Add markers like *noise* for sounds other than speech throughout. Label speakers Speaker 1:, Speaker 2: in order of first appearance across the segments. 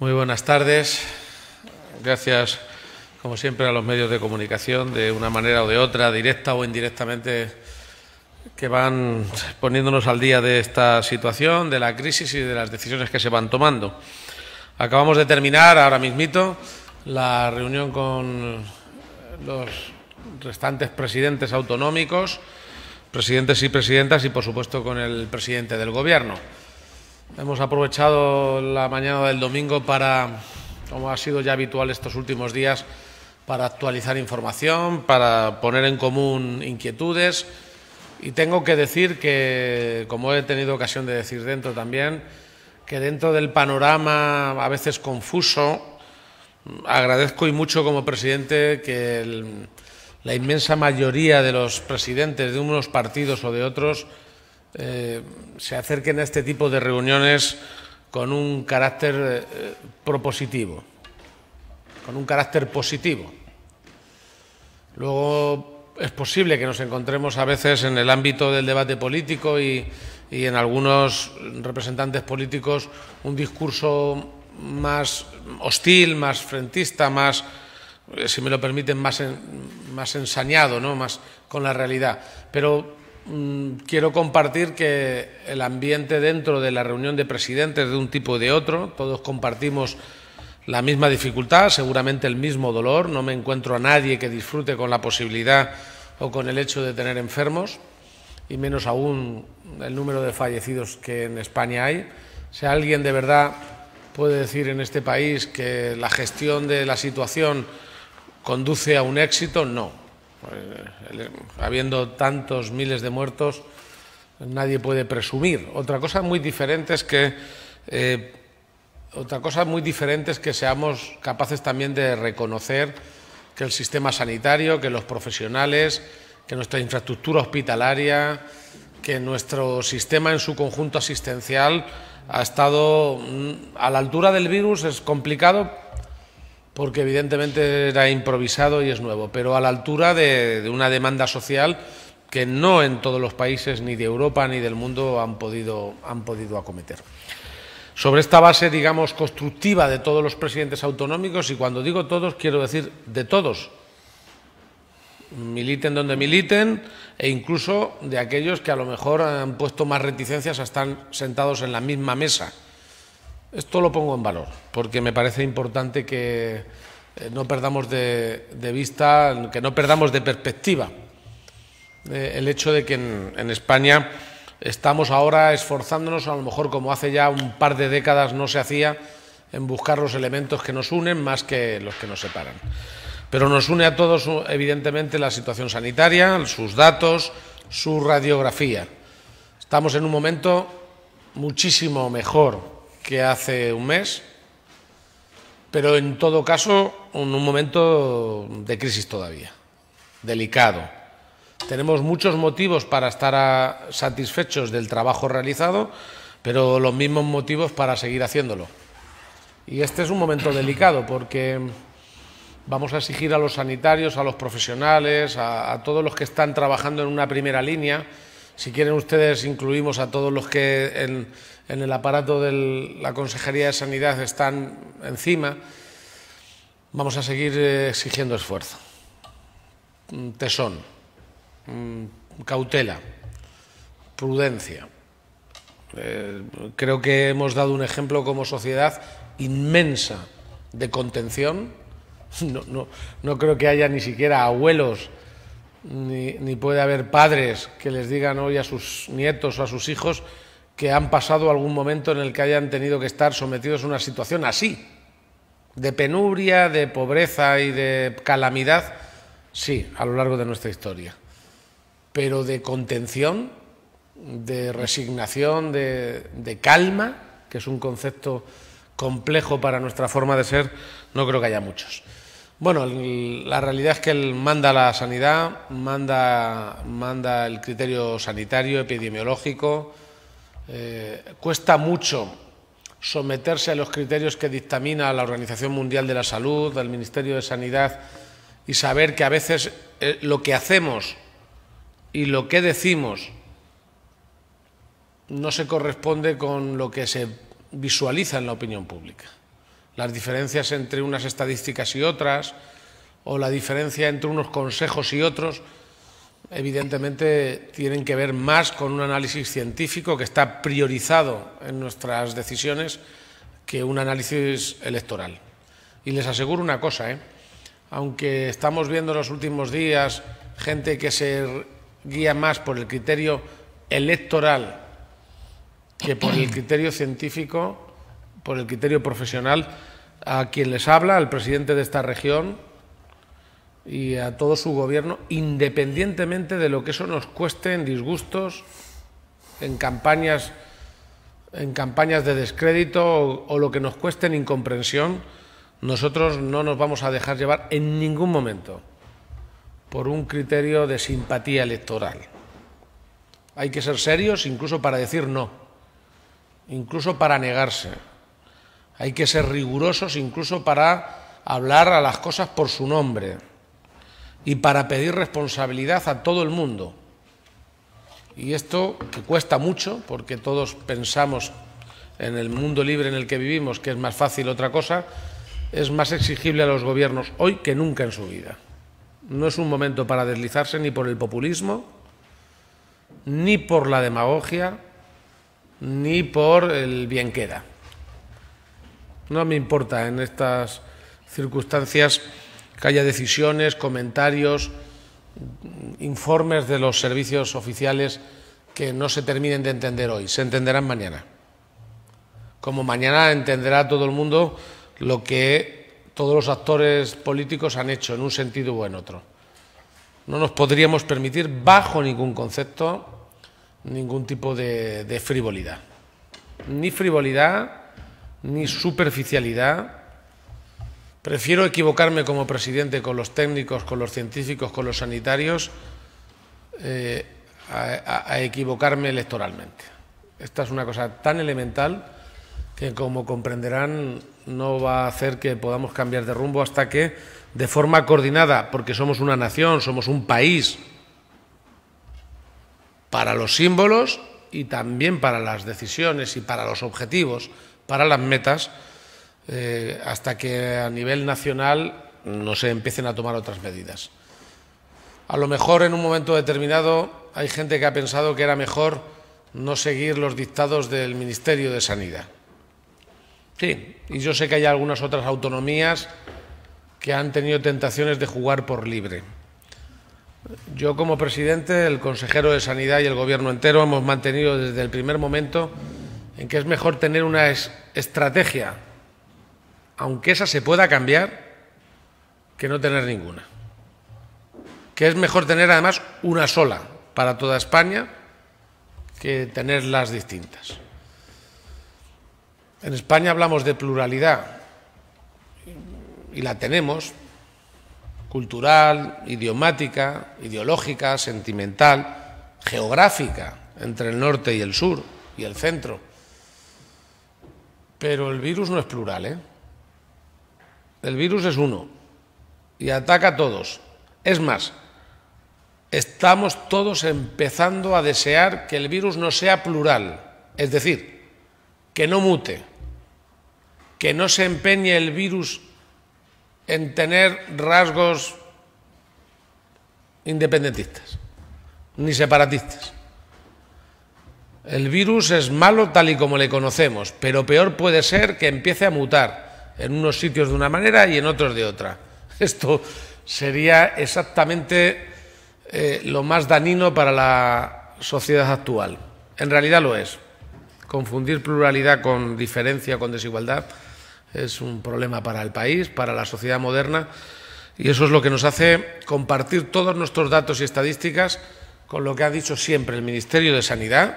Speaker 1: Muy buenas tardes. Gracias, como siempre, a los medios de comunicación, de una manera o de otra, directa o indirectamente, que van poniéndonos al día de esta situación, de la crisis y de las decisiones que se van tomando. Acabamos de terminar ahora mismito la reunión con los restantes presidentes autonómicos, presidentes y presidentas y, por supuesto, con el presidente del Gobierno. Hemos aprovechado la mañana del domingo para, como ha sido ya habitual estos últimos días, para actualizar información, para poner en común inquietudes. Y tengo que decir que, como he tenido ocasión de decir dentro también, que dentro del panorama a veces confuso, agradezco y mucho como presidente que la inmensa mayoría de los presidentes de unos partidos o de otros eh, se acerquen a este tipo de reuniones con un carácter eh, propositivo, con un carácter positivo. Luego es posible que nos encontremos a veces en el ámbito del debate político y, en algunos representantes políticos un discurso más hostil, más frentista, más, si me lo permiten, más, más ensañado, ¿no? más con la realidad. Pero Mm, quiero compartir que el ambiente dentro de la reunión de presidentes de un tipo o de otro, todos compartimos la misma dificultad, seguramente el mismo dolor, no me encuentro a nadie que disfrute con la posibilidad o con el hecho de tener enfermos, y menos aún el número de fallecidos que en España hay. Si alguien de verdad puede decir en este país que la gestión de la situación conduce a un éxito, no. Pues, habiendo tantos miles de muertos, nadie puede presumir. Otra cosa muy diferente es que eh, otra cosa muy diferente es que seamos capaces también de reconocer que el sistema sanitario, que los profesionales, que nuestra infraestructura hospitalaria, que nuestro sistema en su conjunto asistencial ha estado mm, a la altura del virus, es complicado, porque evidentemente era improvisado y es nuevo, pero a la altura de, una demanda social que no en todos los países ni de Europa ni del mundo han podido, han podido acometer. Sobre esta base, digamos, constructiva de todos los presidentes autonómicos, y cuando digo todos, quiero decir de todos, militen donde militen, e incluso de aquellos que a lo mejor han puesto más reticencias a estar sentados en la misma mesa esto lo pongo en valor, porque me parece importante que eh, no perdamos de, vista, que no perdamos de perspectiva eh, el hecho de que en, en, España estamos ahora esforzándonos, a lo mejor como hace ya un par de décadas no se hacía, en buscar los elementos que nos unen más que los que nos separan. Pero nos une a todos, evidentemente, la situación sanitaria, sus datos, su radiografía. Estamos en un momento muchísimo mejor que hace un mes, pero en todo caso en un momento de crisis todavía, delicado. Tenemos muchos motivos para estar satisfechos del trabajo realizado, pero los mismos motivos para seguir haciéndolo. Y este es un momento delicado porque vamos a exigir a los sanitarios, a los profesionales, a, todos los que están trabajando en una primera línea, si quieren ustedes, incluimos a todos los que en, en el aparato de la Consejería de Sanidad están encima, vamos a seguir eh, exigiendo esfuerzo, mm, tesón, mm, cautela, prudencia. Eh, creo que hemos dado un ejemplo como sociedad inmensa de contención. *laughs* No, creo que haya ni siquiera abuelos, ni, ni puede haber padres que les digan hoy a sus nietos o a sus hijos que han pasado algún momento en el que hayan tenido que estar sometidos a una situación así, de penuria, de pobreza y de calamidad, sí, a lo largo de nuestra historia, pero de contención, de resignación, de, calma, que es un concepto complejo para nuestra forma de ser, no creo que haya muchos. Bueno, la realidad es que él manda la sanidad, manda el criterio sanitario, epidemiológico, eh, cuesta mucho someterse a los criterios que dictamina la Organización Mundial de la Salud, del Ministerio de Sanidad, y saber que a veces eh, lo que hacemos y lo que decimos no se corresponde con lo que se visualiza en la opinión pública. Las diferencias entre unas estadísticas y otras, o la diferencia entre unos consejos y otros, evidentemente tienen que ver más con un análisis científico que está priorizado en nuestras decisiones que un análisis electoral. Y les aseguro una cosa, ¿eh? aunque estamos viendo en los últimos días gente que se guía más por el criterio electoral que por el criterio científico, por el criterio profesional, a quien les habla, al presidente de esta región, y a todo su gobierno, independientemente de lo que eso nos cueste en disgustos, en campañas, en campañas de descrédito o, o lo que nos cueste en incomprensión, nosotros no nos vamos a dejar llevar en ningún momento por un criterio de simpatía electoral. Hay que ser serios incluso para decir no, incluso para negarse. Hay que ser rigurosos incluso para hablar a las cosas por su nombre y para pedir responsabilidad a todo el mundo. Y esto que cuesta mucho, porque todos pensamos en el mundo libre en el que vivimos que es más fácil otra cosa, es más exigible a los gobiernos hoy que nunca en su vida. No es un momento para deslizarse ni por el populismo, ni por la demagogia, ni por el bien queda. No me importa en estas circunstancias que haya decisiones, comentarios, informes de los servicios oficiales que no se terminen de entender hoy, se entenderán mañana. Como mañana entenderá todo el mundo lo que todos los actores políticos han hecho en un sentido o en otro. No nos podríamos permitir, bajo ningún concepto, ningún tipo de frivolidad. Ni frivolidad, ni superficialidad, Prefiero equivocarme como presidente con los técnicos, con los científicos, con los sanitarios, eh, a equivocarme electoralmente. Esta es una cosa tan elemental que, como comprenderán, no va a hacer que podamos cambiar de rumbo hasta que, de forma coordinada, porque somos una nación, somos un país, para los símbolos y también para las decisiones y para los objetivos, para las metas, eh, hasta que a nivel nacional no se empiecen a tomar otras medidas. A lo mejor en un momento determinado hay gente que ha pensado que era mejor no seguir los dictados del Ministerio de Sanidad. Sí, y yo sé que hay algunas otras autonomías que han tenido tentaciones de jugar por libre. Yo como presidente, el consejero de Sanidad y el gobierno entero hemos mantenido desde el primer momento en que es mejor tener una estrategia aunque esa se pueda cambiar, que no tener ninguna. Que es mejor tener además una sola para toda España que tener las distintas. En España hablamos de pluralidad y la tenemos, cultural, idiomática, ideológica, sentimental, geográfica, entre el norte y el sur y el centro. Pero el virus no es plural, ¿eh? El virus es uno y ataca a todos. Es más, estamos todos empezando a desear que el virus no sea plural, es decir, que no mute, que no se empeñe el virus en tener rasgos independentistas ni separatistas. El virus es malo tal y como le conocemos, pero peor puede ser que empiece a mutar en unos sitios de una manera y en otros de otra. *laughs* Esto sería exactamente eh, lo más danino para la sociedad actual. En realidad lo es. Confundir pluralidad con diferencia, con desigualdad, es un problema para el país, para la sociedad moderna, y eso es lo que nos hace compartir todos nuestros datos y estadísticas con lo que ha dicho siempre el Ministerio de Sanidad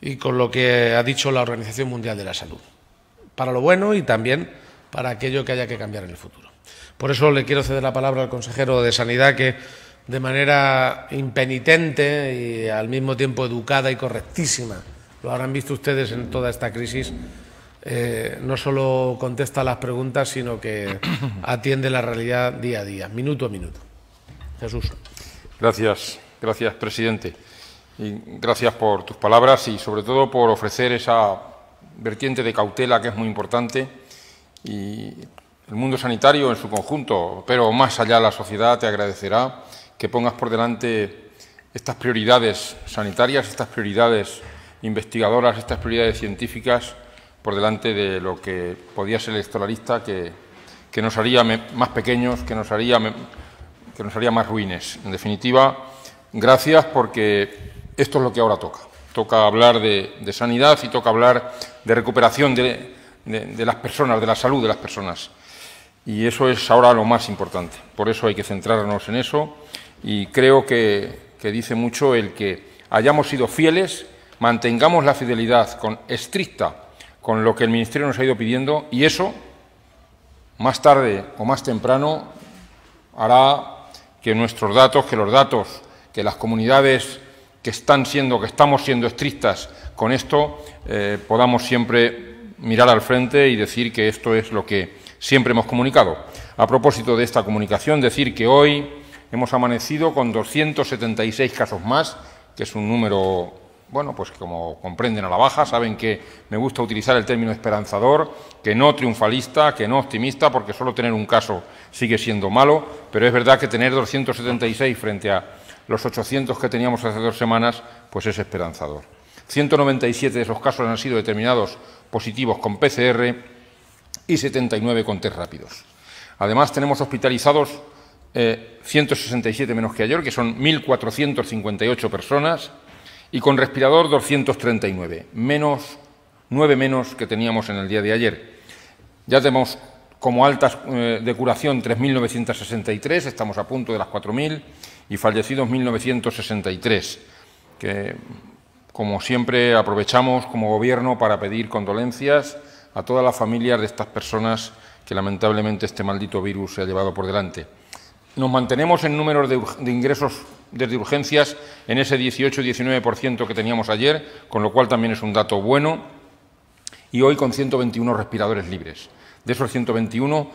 Speaker 1: y con lo que ha dicho la Organización Mundial de la Salud para lo bueno y también para aquello que haya que cambiar en el futuro. Por eso le quiero ceder la palabra al consejero de Sanidad que de manera impenitente y al mismo tiempo educada y correctísima, lo habrán visto ustedes en toda esta crisis, eh, no solo contesta las preguntas, sino que *coughs* atiende la realidad día a día, minuto a minuto. Jesús.
Speaker 2: Gracias, gracias, presidente. Y gracias por tus palabras y sobre todo por ofrecer esa vertiente de cautela que es muy importante y el mundo sanitario en su conjunto, pero más allá la sociedad te agradecerá que pongas por delante estas prioridades sanitarias, estas prioridades investigadoras, estas prioridades científicas por delante de lo que podía ser el electoralista que, que nos haría más pequeños, que nos haría, que nos haría más ruines. En definitiva, gracias porque esto es lo que ahora toca toca hablar de, sanidad y toca hablar de recuperación de, las personas, de la salud de las personas. Y eso es ahora lo más importante. Por eso hay que centrarnos en eso y creo que, que, dice mucho el que hayamos sido fieles, mantengamos la fidelidad con, estricta con lo que el Ministerio nos ha ido pidiendo y eso, más tarde o más temprano, hará que nuestros datos, que los datos que las comunidades que están siendo, que estamos siendo estrictas con esto, eh, podamos siempre mirar al frente y decir que esto es lo que siempre hemos comunicado. A propósito de esta comunicación, decir que hoy hemos amanecido con 276 casos más, que es un número, bueno, pues como comprenden a la baja, saben que me gusta utilizar el término esperanzador, que no triunfalista, que no optimista, porque solo tener un caso sigue siendo malo, pero es verdad que tener 276 frente a los 800 que teníamos hace dos semanas, pues es esperanzador. 197 de esos casos han sido determinados positivos con PCR y 79 con test rápidos. Además, tenemos hospitalizados 167 eh, menos que ayer, que son 1.458 personas, y con respirador 239, menos, 9 menos que teníamos en el día de ayer. Ya tenemos como altas eh, de curación 3.963, estamos a punto de las 4.000, y fallecidos 1.963, que como siempre aprovechamos como Gobierno para pedir condolencias a todas las familias de estas personas que lamentablemente este maldito virus se ha llevado por delante. Nos mantenemos en números de, de ingresos desde urgencias en ese 18-19% que teníamos ayer, con lo cual también es un dato bueno, y hoy con 121 respiradores libres. De esos 121,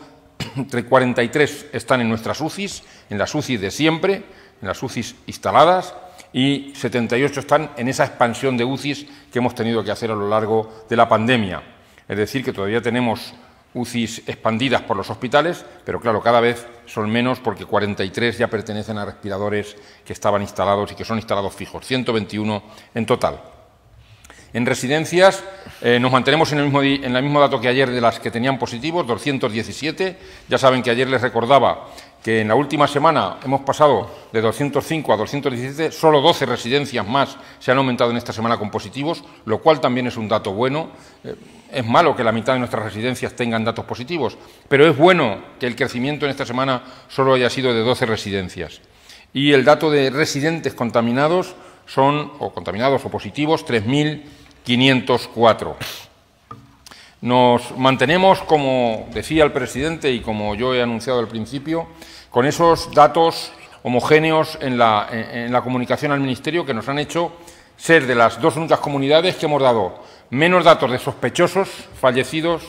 Speaker 2: 43 *clears throat* están en nuestras UCIs, en las UCIs de siempre, en las UCIs instaladas, y 78 están en esa expansión de UCIs que hemos tenido que hacer a lo largo de la pandemia. Es decir, que todavía tenemos UCIs expandidas por los hospitales, pero claro, cada vez son menos porque 43 ya pertenecen a respiradores que estaban instalados y que son instalados fijos, 121 en total. En residencias eh, nos mantenemos en el, mismo, en el mismo dato que ayer de las que tenían positivos, 217. Ya saben que ayer les recordaba que en la última semana hemos pasado de 205 a 217, solo 12 residencias más se han aumentado en esta semana con positivos, lo cual también es un dato bueno. Eh, es malo que la mitad de nuestras residencias tengan datos positivos, pero es bueno que el crecimiento en esta semana solo haya sido de 12 residencias. Y el dato de residentes contaminados son o contaminados o positivos 3.504. Nos mantenemos, como decía el presidente y como yo he anunciado al principio, con esos datos homogéneos en la, en la comunicación al Ministerio que nos han hecho ser de las dos únicas comunidades que hemos dado menos datos de sospechosos fallecidos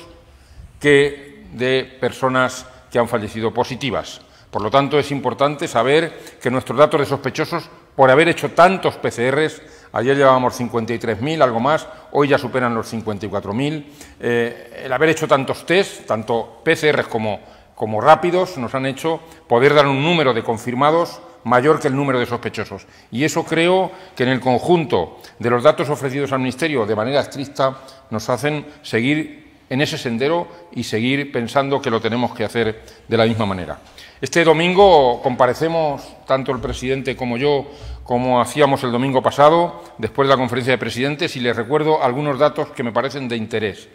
Speaker 2: que de personas que han fallecido positivas. Por lo tanto, es importante saber que nuestros datos de sospechosos, por haber hecho tantos PCRs, ayer llevábamos 53.000, algo más, hoy ya superan los 54.000, eh, el haber hecho tantos test, tanto PCRs como rápidos, nos han hecho poder dar un número de confirmados mayor que el número de sospechosos. Y eso creo que en el conjunto de los datos ofrecidos al Ministerio de manera estricta nos hacen seguir en ese sendero y seguir pensando que lo tenemos que hacer de la misma manera. Este domingo comparecemos, tanto el presidente como yo, como hacíamos el domingo pasado, después de la conferencia de presidentes, y les recuerdo algunos datos que me parecen de interés.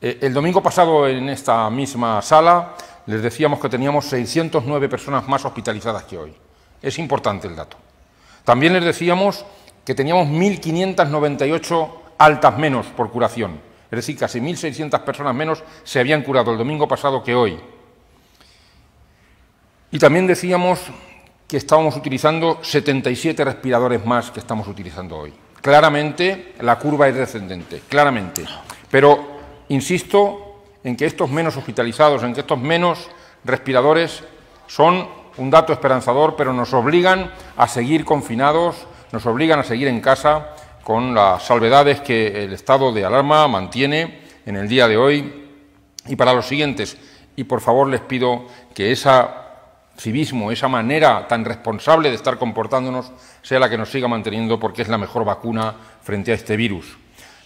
Speaker 2: Eh, el domingo pasado, en esta misma sala, les decíamos que teníamos 609 personas más hospitalizadas que hoy. Es importante el dato. También les decíamos que teníamos 1.598 altas menos por curación. Es decir, casi 1.600 personas menos se habían curado el domingo pasado que hoy. Y también decíamos que estábamos utilizando 77 respiradores más que estamos utilizando hoy. Claramente la curva es descendente, claramente. Pero insisto en que estos menos hospitalizados, en que estos menos respiradores son un dato esperanzador, pero nos obligan a seguir confinados, nos obligan a seguir en casa con las salvedades que el estado de alarma mantiene en el día de hoy y para los siguientes. Y por favor les pido que ese civismo, esa manera tan responsable de estar comportándonos, sea la que nos siga manteniendo porque es la mejor vacuna frente a este virus.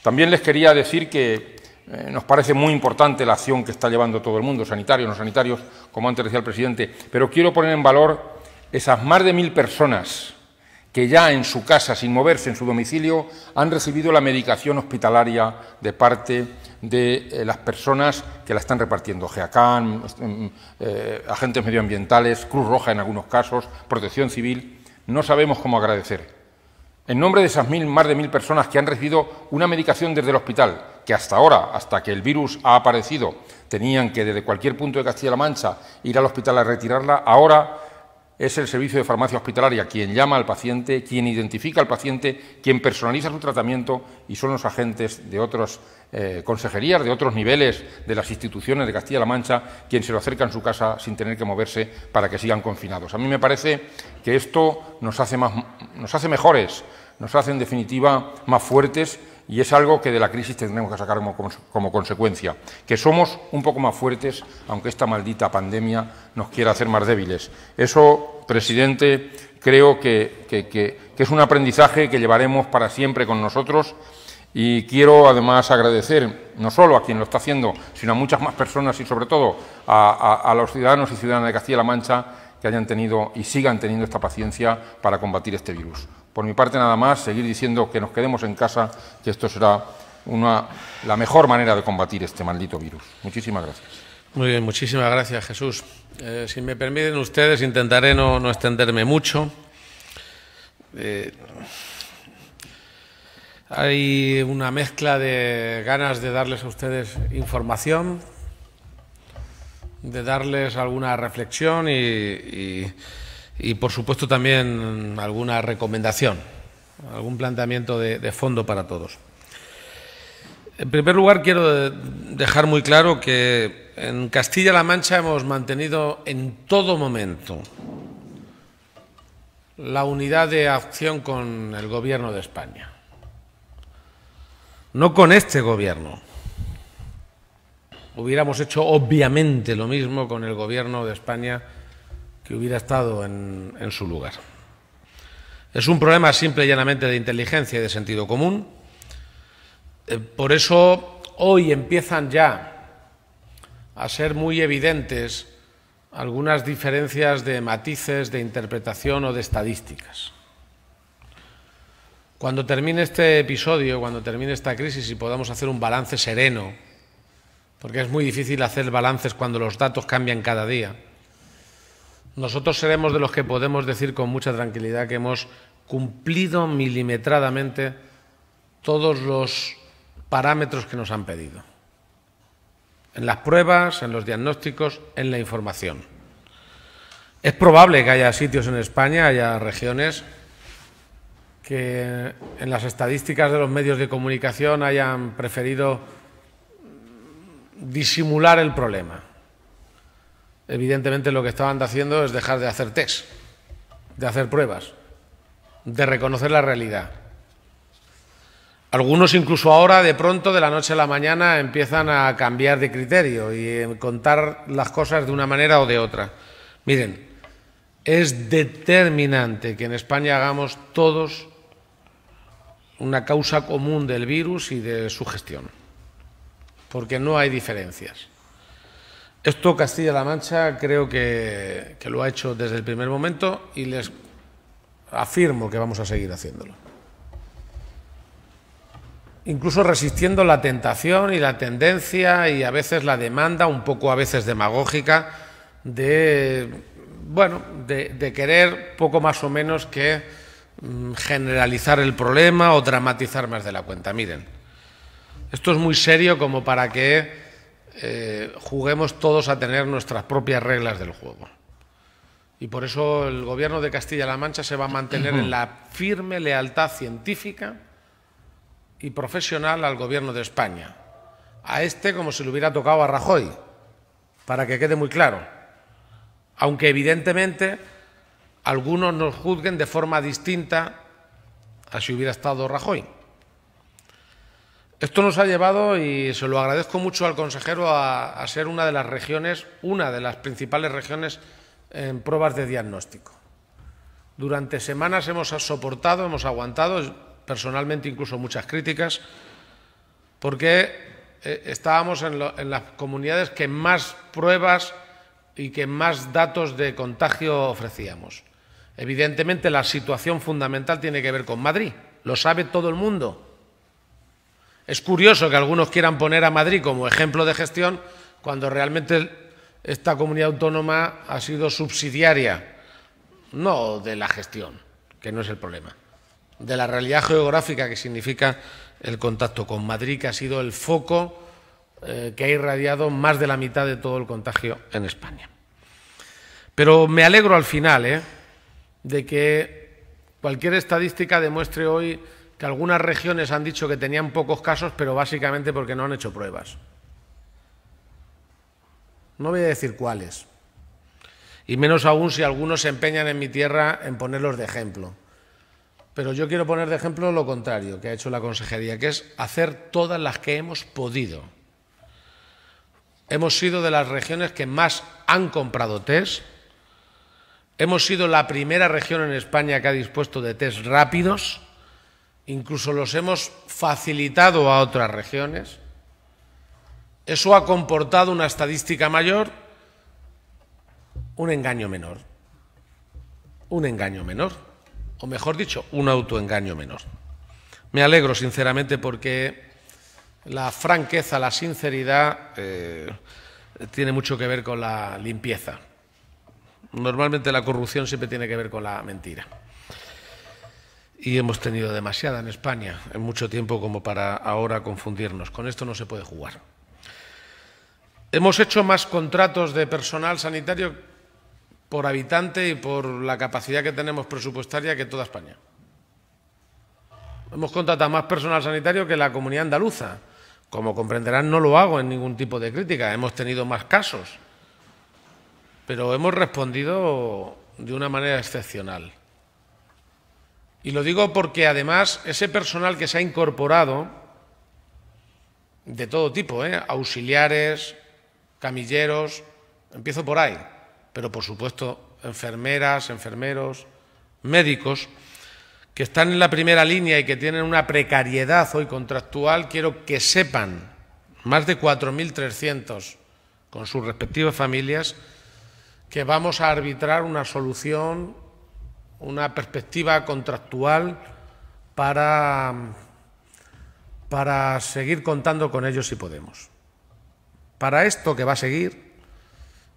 Speaker 2: También les quería decir que eh, nos parece muy importante la acción que está llevando todo el mundo, sanitarios, no sanitarios, como antes decía el presidente, pero quiero poner en valor esas más de mil personas que ya en su casa, sin moverse en su domicilio, han recibido la medicación hospitalaria de parte de eh, las personas que la están repartiendo, GEACAN, mm, mm, eh, agentes medioambientales, Cruz Roja en algunos casos, Protección Civil. No sabemos cómo agradecer. En nombre de esas mil, más de mil personas que han recibido una medicación desde el hospital, que hasta ahora, hasta que el virus ha aparecido, tenían que desde cualquier punto de Castilla-La Mancha ir al hospital a retirarla, ahora es el servicio de farmacia hospitalaria quien llama al paciente, quien identifica al paciente, quien personaliza su tratamiento y son los agentes de otras eh, consejerías, de otros niveles de las instituciones de Castilla-La Mancha, quien se lo acerca en su casa sin tener que moverse para que sigan confinados. A mí me parece que esto nos hace, más, nos hace mejores, nos hace en definitiva más fuertes y es algo que de la crisis tendremos que sacar como, consecuencia, que somos un poco más fuertes, aunque esta maldita pandemia nos quiera hacer más débiles. Eso, presidente, creo que, es un aprendizaje que llevaremos para siempre con nosotros y quiero además agradecer no solo a quien lo está haciendo, sino a muchas más personas y sobre todo a, a los ciudadanos y ciudadanas de Castilla-La Mancha que hayan tenido y sigan teniendo esta paciencia para combatir este virus. Por mi parte nada más, seguir diciendo que nos quedemos en casa, que esto será una, la mejor manera de combatir este maldito virus. Muchísimas gracias.
Speaker 1: Muy bien, muchísimas gracias Jesús. Eh, si me permiten ustedes, intentaré no, extenderme mucho. Eh, hay una mezcla de ganas de darles a ustedes información, de darles alguna reflexión y y por supuesto también alguna recomendación, algún planteamiento de, fondo para todos. En primer lugar, quiero dejar muy claro que en Castilla-La Mancha hemos mantenido en todo momento la unidad de acción con el Gobierno de España. No con este Gobierno. Hubiéramos hecho obviamente lo mismo con el Gobierno de España que hubiera estado en, su lugar. Es un problema simple y llanamente de inteligencia y de sentido común. Eh, por eso hoy empiezan ya a ser muy evidentes algunas diferencias de matices, de interpretación o de estadísticas. Cuando termine este episodio, cuando termine esta crisis y podamos hacer un balance sereno, porque es muy difícil hacer balances cuando los datos cambian cada día, nosotros seremos de los que podemos decir con mucha tranquilidad que hemos cumplido milimetradamente todos los parámetros que nos han pedido. En las pruebas, en los diagnósticos, en la información. Es probable que haya sitios en España, haya regiones que en las estadísticas de los medios de comunicación hayan preferido disimular el problema Evidentemente lo que estaban haciendo es dejar de hacer test, de hacer pruebas, de reconocer la realidad. Algunos incluso ahora, de pronto, de la noche a la mañana, empiezan a cambiar de criterio y eh, contar las cosas de una manera o de otra. Miren, es determinante que en España hagamos todos una causa común del virus y de su gestión, porque no hay diferencias. Esto Castilla-La Mancha creo que, lo ha hecho desde el primer momento y les afirmo que vamos a seguir haciéndolo. Incluso resistiendo la tentación y la tendencia y a veces la demanda, un poco a veces demagógica, de, bueno, de, querer poco más o menos que mm, generalizar el problema o dramatizar más de la cuenta. Miren, esto es muy serio como para que eh, juguemos todos a tener nuestras propias reglas del juego. Y por eso el gobierno de Castilla-La Mancha se va a mantener en la firme lealtad científica y profesional al gobierno de España. A este como si le hubiera tocado a Rajoy, para que quede muy claro. Aunque evidentemente algunos nos juzguen de forma distinta a si hubiera estado Rajoy. Esto nos ha llevado, y se lo agradezco mucho al consejero, a, ser una de las regiones, una de las principales regiones en pruebas de diagnóstico. Durante semanas hemos soportado, hemos aguantado, personalmente incluso muchas críticas, porque eh, estábamos en las comunidades que más pruebas y que más datos de contagio ofrecíamos. Evidentemente, la situación fundamental tiene que ver con Madrid, lo sabe todo el mundo es curioso que algunos quieran poner a Madrid como ejemplo de gestión cuando realmente esta comunidad autónoma ha sido subsidiaria, no de la gestión, que no es el problema, de la realidad geográfica que significa el contacto con Madrid, que ha sido el foco eh, que ha irradiado más de la mitad de todo el contagio en España. Pero me alegro al final eh, de que cualquier estadística demuestre hoy que algunas regiones han dicho que tenían pocos casos, pero básicamente porque no han hecho pruebas. No voy a decir cuáles. Y menos aún si algunos se empeñan en mi tierra en ponerlos de ejemplo. Pero yo quiero poner de ejemplo lo contrario que ha hecho la consejería, que es hacer todas las que hemos podido. Hemos sido de las regiones que más han comprado test. Hemos sido la primera región en España que ha dispuesto de test rápidos incluso los hemos facilitado a otras regiones, eso ha comportado una estadística mayor, un engaño menor. Un engaño menor. O mejor dicho, un autoengaño menor. Me alegro sinceramente porque la franqueza, la sinceridad eh, tiene mucho que ver con la limpieza. Normalmente la corrupción siempre tiene que ver con la mentira y hemos tenido demasiada en España en mucho tiempo como para ahora confundirnos. Con esto no se puede jugar. Hemos hecho más contratos de personal sanitario por habitante y por la capacidad que tenemos presupuestaria que toda España. Hemos contratado más personal sanitario que la comunidad andaluza. Como comprenderán, no lo hago en ningún tipo de crítica. Hemos tenido más casos, pero hemos respondido de una manera excepcional. Y lo digo porque además ese personal que se ha incorporado, de todo tipo, ¿eh? auxiliares, camilleros, empiezo por ahí, pero por supuesto enfermeras, enfermeros, médicos, que están en la primera línea y que tienen una precariedad hoy contractual, quiero que sepan, más de 4.300 con sus respectivas familias, que vamos a arbitrar una solución una perspectiva contractual para, para seguir contando con ellos si podemos. Para esto que va a seguir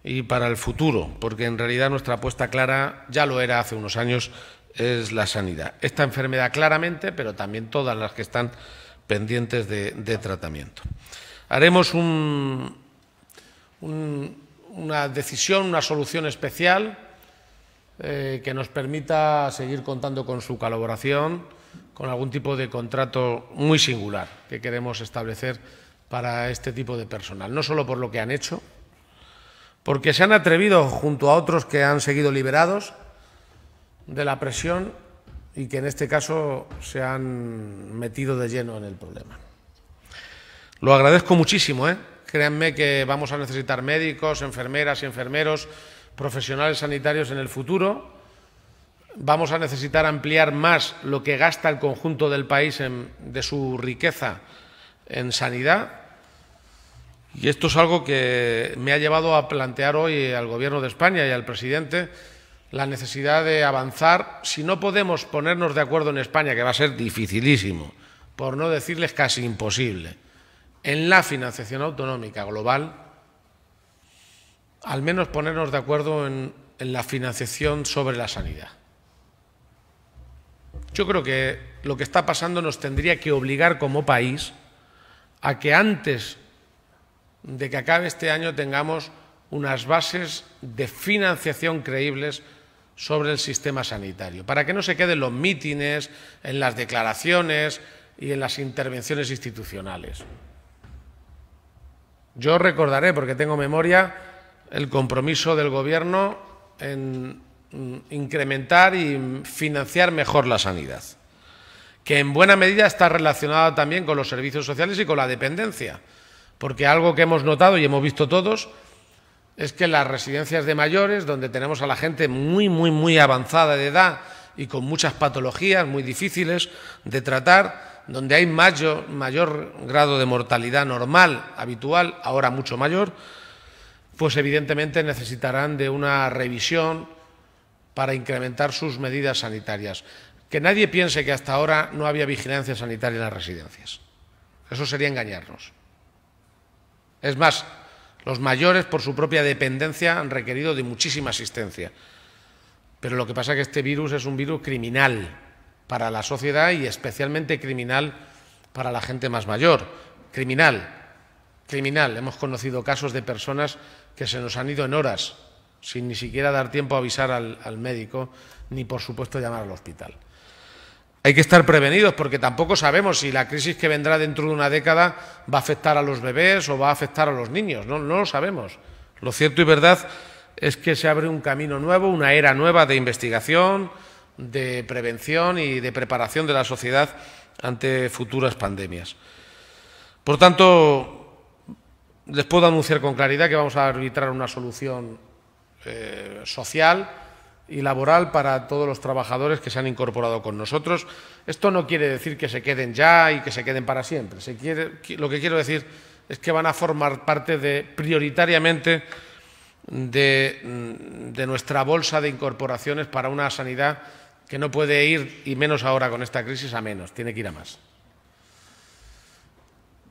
Speaker 1: y para el futuro, porque en realidad nuestra apuesta clara ya lo era hace unos años, es la sanidad. Esta enfermedad claramente, pero también todas las que están pendientes de, tratamiento. Haremos una decisión, una solución especial eh, que nos permita seguir contando con su colaboración, con algún tipo de contrato muy singular que queremos establecer para este tipo de personal, no solo por lo que han hecho, porque se han atrevido junto a otros que han seguido liberados de la presión y que en este caso se han metido de lleno en el problema. Lo agradezco muchísimo, ¿eh? créanme que vamos a necesitar médicos, enfermeras y enfermeros, profesionales sanitarios en el futuro. Vamos a necesitar ampliar más lo que gasta el conjunto del país en, de su riqueza en sanidad. Y esto es algo que me ha llevado a plantear hoy al Gobierno de España y al presidente la necesidad de avanzar. Si no podemos ponernos de acuerdo en España, que va a ser dificilísimo, por no decirles casi imposible, en la financiación autonómica global, al menos ponernos de acuerdo en, la financiación sobre la sanidad. Yo creo que lo que está pasando nos tendría que obligar como país a que antes de que acabe este año tengamos unas bases de financiación creíbles sobre el sistema sanitario, para que no se queden los mítines, en las declaraciones y en las intervenciones institucionales. Yo recordaré, porque tengo memoria, el compromiso del Gobierno en mm, incrementar y financiar mejor la sanidad, que en buena medida está relacionada también con los servicios sociales y con la dependencia, porque algo que hemos notado y hemos visto todos es que las residencias de mayores, donde tenemos a la gente muy, muy, muy avanzada de edad y con muchas patologías muy difíciles de tratar, donde hay mayor, mayor grado de mortalidad normal, habitual, ahora mucho mayor, pues evidentemente necesitarán de una revisión para incrementar sus medidas sanitarias. Que nadie piense que hasta ahora no había vigilancia sanitaria en las residencias. Eso sería engañarnos. Es más, los mayores, por su propia dependencia, han requerido de muchísima asistencia. Pero lo que pasa es que este virus es un virus criminal para la sociedad y especialmente criminal para la gente más mayor. Criminal, criminal. Hemos conocido casos de personas que se nos han ido en horas, sin ni siquiera dar tiempo a avisar al, médico, ni por supuesto llamar al hospital. Hay que estar prevenidos porque tampoco sabemos si la crisis que vendrá dentro de una década va a afectar a los bebés o va a afectar a los niños. No, no lo sabemos. Lo cierto y verdad es que se abre un camino nuevo, una era nueva de investigación, de prevención y de preparación de la sociedad ante futuras pandemias. Por tanto, les puedo anunciar con claridad que vamos a arbitrar una solución eh, social y laboral para todos los trabajadores que se han incorporado con nosotros. Esto no quiere decir que se queden ya y que se queden para siempre. lo que quiero decir es que van a formar parte de, prioritariamente de, mm, de nuestra bolsa de incorporaciones para una sanidad que no puede ir, y menos ahora con esta crisis, a menos, tiene que ir a más.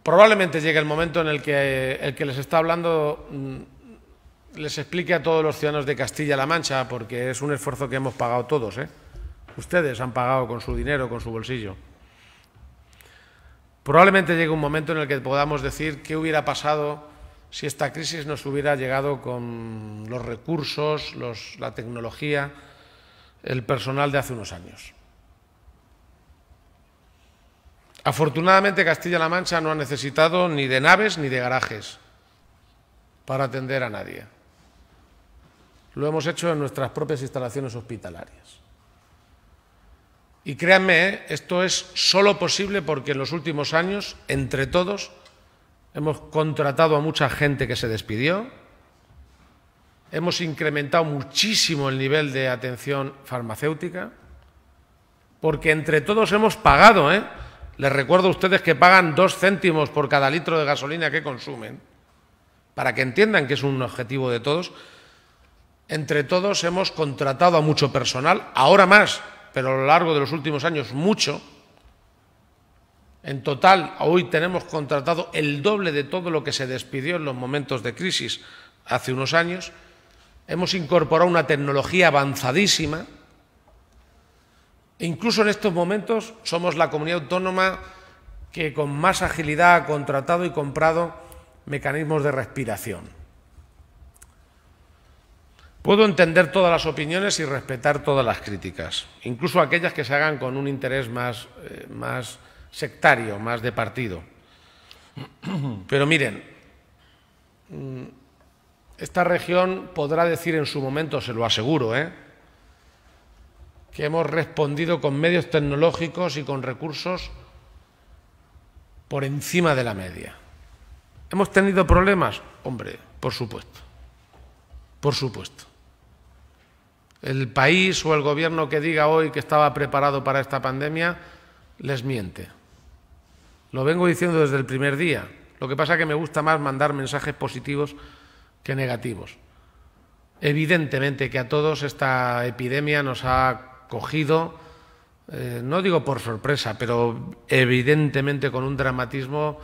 Speaker 1: Probablemente llegue el momento en el que el que les está hablando mm, les explique a todos los ciudadanos de Castilla-La Mancha, porque es un esfuerzo que hemos pagado todos. ¿eh? Ustedes han pagado con su dinero, con su bolsillo. Probablemente llegue un momento en el que podamos decir qué hubiera pasado si esta crisis nos hubiera llegado con los recursos, la tecnología, el personal de hace unos años. Afortunadamente Castilla-La Mancha no ha necesitado ni de naves ni de garajes para atender a nadie. Lo hemos hecho en nuestras propias instalaciones hospitalarias. Y créanme, ¿eh? esto es solo posible porque en los últimos años, entre todos, hemos contratado a mucha gente que se despidió, hemos incrementado muchísimo el nivel de atención farmacéutica, porque entre todos hemos pagado, ¿eh? Les recuerdo a ustedes que pagan dos céntimos por cada litro de gasolina que consumen, para que entiendan que es un objetivo de todos. Entre todos hemos contratado a mucho personal, ahora más, pero a lo largo de los últimos años mucho. En total, hoy tenemos contratado el doble de todo lo que se despidió en los momentos de crisis hace unos años. Hemos incorporado una tecnología avanzadísima, e incluso en estos momentos somos la comunidad autónoma que con más agilidad ha contratado y comprado mecanismos de respiración. Puedo entender todas las opiniones y respetar todas las críticas, incluso aquellas que se hagan con un interés más, eh, más sectario, más de partido. *clears throat* Pero miren, mm, esta región podrá decir en su momento, se lo aseguro, ¿eh? que hemos respondido con medios tecnológicos y con recursos por encima de la media. ¿Hemos tenido problemas? Hombre, por supuesto. Por supuesto. El país o el gobierno que diga hoy que estaba preparado para esta pandemia les miente. Lo vengo diciendo desde el primer día. Lo que pasa es que me gusta más mandar mensajes positivos que negativos. Evidentemente que a todos esta epidemia nos ha cogido, eh, no digo por sorpresa, pero evidentemente con un dramatismo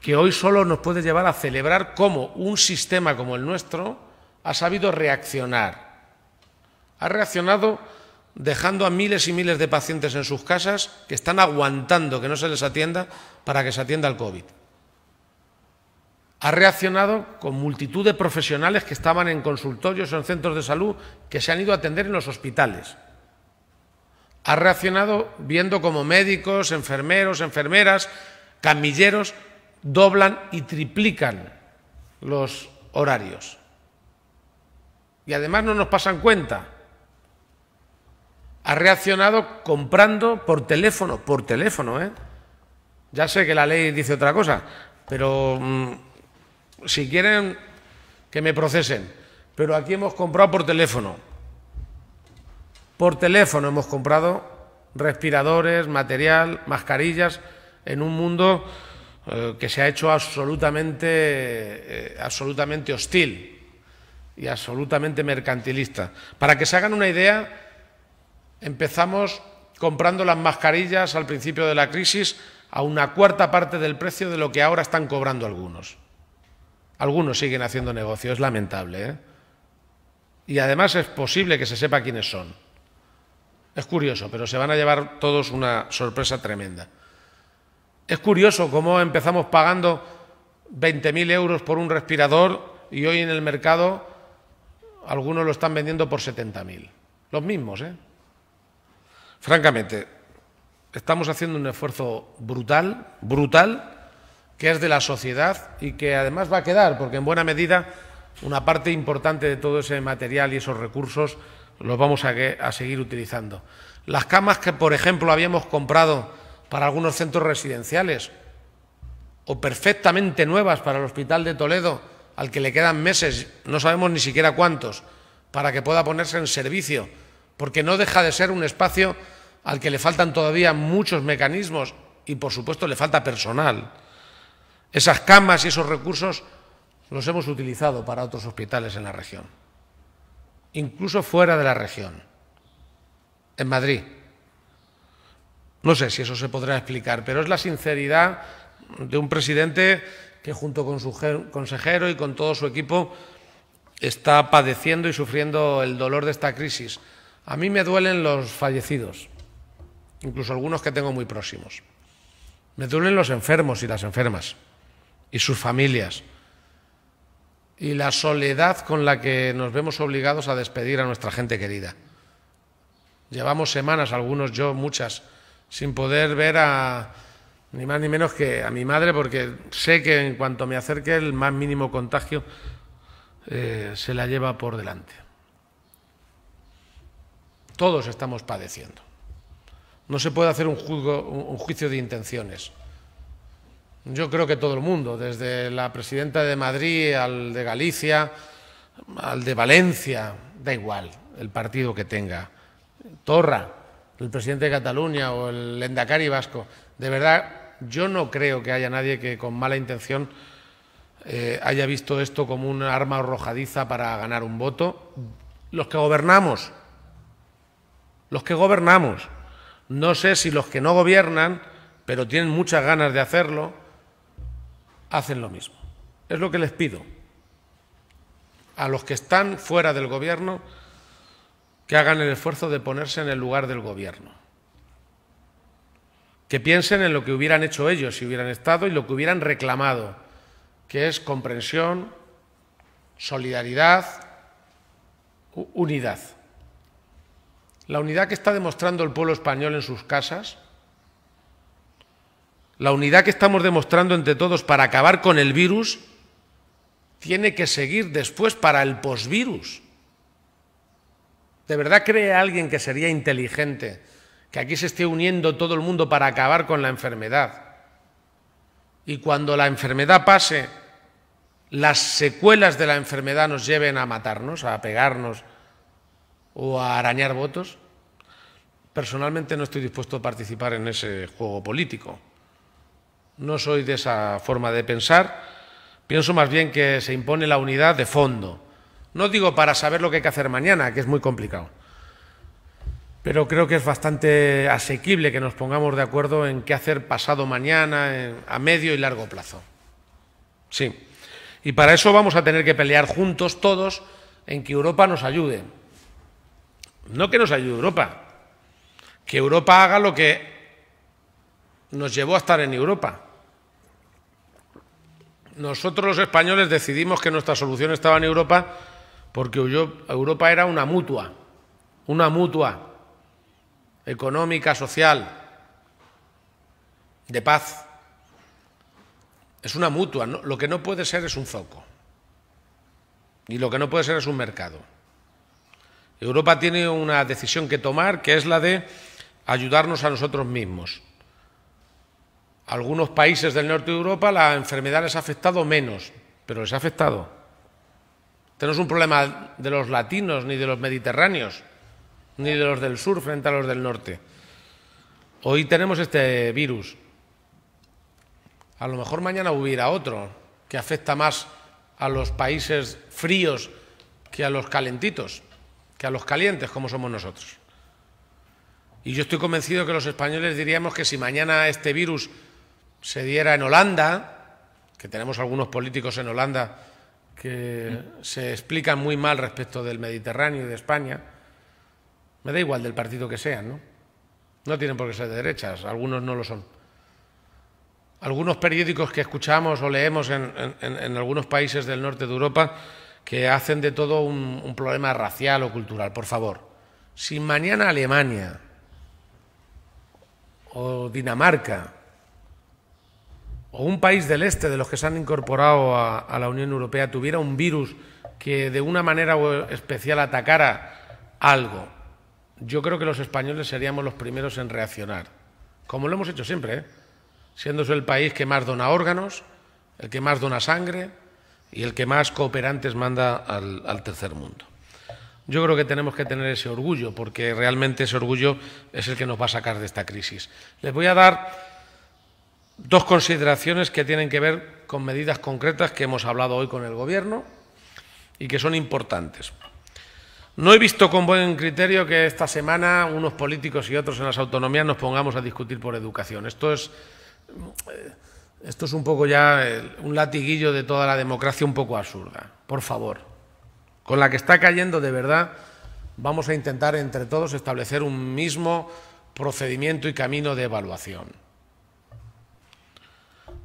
Speaker 1: que hoy solo nos puede llevar a celebrar cómo un sistema como el nuestro ha sabido reaccionar. Ha reaccionado dejando a miles y miles de pacientes en sus casas que están aguantando que no se les atienda para que se atienda el COVID ha reaccionado con multitud de profesionales que estaban en consultorios o en centros de salud que se han ido a atender en los hospitales. Ha reaccionado viendo cómo médicos, enfermeros, enfermeras, camilleros doblan y triplican los horarios. Y además no nos pasan cuenta. Ha reaccionado comprando por teléfono, por teléfono, ¿eh? Ya sé que la ley dice otra cosa, pero... Mm, si quieren que me procesen, pero aquí hemos comprado por teléfono. Por teléfono hemos comprado respiradores, material, mascarillas, en un mundo eh, que se ha hecho absolutamente, eh, absolutamente hostil y absolutamente mercantilista. Para que se hagan una idea, empezamos comprando las mascarillas al principio de la crisis a una cuarta parte del precio de lo que ahora están cobrando algunos. Algunos siguen haciendo negocio, es lamentable. ¿eh? Y además es posible que se sepa quiénes son. Es curioso, pero se van a llevar todos una sorpresa tremenda. Es curioso cómo empezamos pagando 20.000 euros por un respirador y hoy en el mercado algunos lo están vendiendo por 70.000. Los mismos, ¿eh? Francamente, estamos haciendo un esfuerzo brutal, brutal, que es de la sociedad y que además va a quedar, porque en buena medida una parte importante de todo ese material y esos recursos los vamos a, seguir utilizando. Las camas que, por ejemplo, habíamos comprado para algunos centros residenciales o perfectamente nuevas para el Hospital de Toledo, al que le quedan meses, no sabemos ni siquiera cuántos, para que pueda ponerse en servicio, porque no deja de ser un espacio al que le faltan todavía muchos mecanismos y, por supuesto, le falta personal. Esas camas y esos recursos los hemos utilizado para otros hospitales en la región, incluso fuera de la región, en Madrid. No sé si eso se podrá explicar, pero es la sinceridad de un presidente que junto con su consejero y con todo su equipo está padeciendo y sufriendo el dolor de esta crisis. A mí me duelen los fallecidos, incluso algunos que tengo muy próximos. Me duelen los enfermos y las enfermas y sus familias y la soledad con la que nos vemos obligados a despedir a nuestra gente querida. Llevamos semanas, algunos yo muchas, sin poder ver a ni más ni menos que a mi madre, porque sé que en cuanto me acerque el más mínimo contagio eh, se la lleva por delante. Todos estamos padeciendo. No se puede hacer un juicio de intenciones. Yo creo que todo el mundo, desde la presidenta de Madrid al de Galicia, al de Valencia, da igual el partido que tenga. Torra, el presidente de Cataluña o el Endacari Vasco. De verdad, yo no creo que haya nadie que con mala intención eh, haya visto esto como un arma arrojadiza para ganar un voto. Los que gobernamos, los que gobernamos, no sé si los que no gobiernan, pero tienen muchas ganas de hacerlo, hacen lo mismo. Es lo que les pido a los que están fuera del gobierno que hagan el esfuerzo de ponerse en el lugar del gobierno. Que piensen en lo que hubieran hecho ellos si hubieran estado y lo que hubieran reclamado, que es comprensión, solidaridad, unidad. La unidad que está demostrando el pueblo español en sus casas la unidad que estamos demostrando entre todos para acabar con el virus tiene que seguir después para el posvirus. ¿De verdad cree alguien que sería inteligente que aquí se esté uniendo todo el mundo para acabar con la enfermedad? Y cuando la enfermedad pase, las secuelas de la enfermedad nos lleven a matarnos, a pegarnos o a arañar votos. Personalmente no estoy dispuesto a participar en ese juego político. No soy de esa forma de pensar. Pienso más bien que se impone la unidad de fondo. No digo para saber lo que hay que hacer mañana, que es muy complicado. Pero creo que es bastante asequible que nos pongamos de acuerdo en qué hacer pasado mañana, a medio y largo plazo. Sí. Y para eso vamos a tener que pelear juntos todos en que Europa nos ayude. No que nos ayude Europa, que Europa haga lo que nos llevó a estar en Europa. Nosotros los españoles decidimos que nuestra solución estaba en Europa porque Europa era una mutua, una mutua económica, social, de paz. Es una mutua. Lo que no puede ser es un foco. Y lo que no puede ser es un mercado. Europa tiene una decisión que tomar, que es la de ayudarnos a nosotros mismos algunos países del norte de Europa la enfermedad les ha afectado menos, pero les ha afectado. Tenemos un problema de los latinos, ni de los mediterráneos, ni de los del sur frente a los del norte. Hoy tenemos este virus. A lo mejor mañana hubiera otro que afecta más a los países fríos que a los calentitos, que a los calientes como somos nosotros. Y yo estoy convencido que los españoles diríamos que si mañana este virus se diera en Holanda, que tenemos algunos políticos en Holanda que se explican muy mal respecto del Mediterráneo y de España, me da igual del partido que sean, ¿no? No tienen por qué ser de derechas, algunos no lo son. Algunos periódicos que escuchamos o leemos en, algunos países del norte de Europa que hacen de todo un, un problema racial o cultural, por favor. Si mañana Alemania o Dinamarca o un país del este de los que se han incorporado a, la Unión Europea tuviera un virus que de una manera especial atacara algo, yo creo que los españoles seríamos los primeros en reaccionar, como lo hemos hecho siempre, ¿eh? siendo el país que más dona órganos, el que más dona sangre y el que más cooperantes manda al, al tercer mundo. Yo creo que tenemos que tener ese orgullo, porque realmente ese orgullo es el que nos va a sacar de esta crisis. Les voy a dar dos consideraciones que tienen que ver con medidas concretas que hemos hablado hoy con el Gobierno y que son importantes. No he visto con buen criterio que esta semana unos políticos y otros en las autonomías nos pongamos a discutir por educación. Esto es, eh, esto es un poco ya eh, un latiguillo de toda la democracia un poco absurda. Por favor, con la que está cayendo de verdad, vamos a intentar entre todos establecer un mismo procedimiento y camino de evaluación.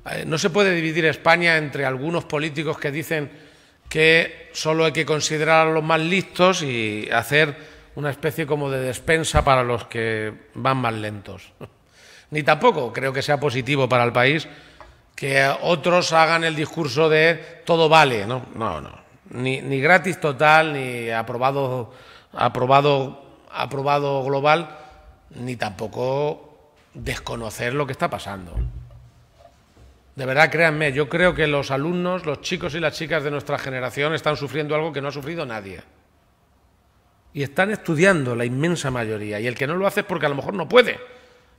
Speaker 1: Eh, no se puede dividir España entre algunos políticos que dicen que solo hay que considerar a los más listos y hacer una especie como de despensa para los que van más lentos. *laughs* Ni tampoco creo que sea positivo para el país que otros hagan el discurso de todo vale. No, no, no. Ni, gratis total, ni aprobado, aprobado, aprobado global, ni tampoco desconocer lo que está pasando. De verdad, créanme, yo creo que los alumnos, los chicos y las chicas de nuestra generación están sufriendo algo que no ha sufrido nadie. Y están estudiando la inmensa mayoría. Y el que no lo hace es porque a lo mejor no puede,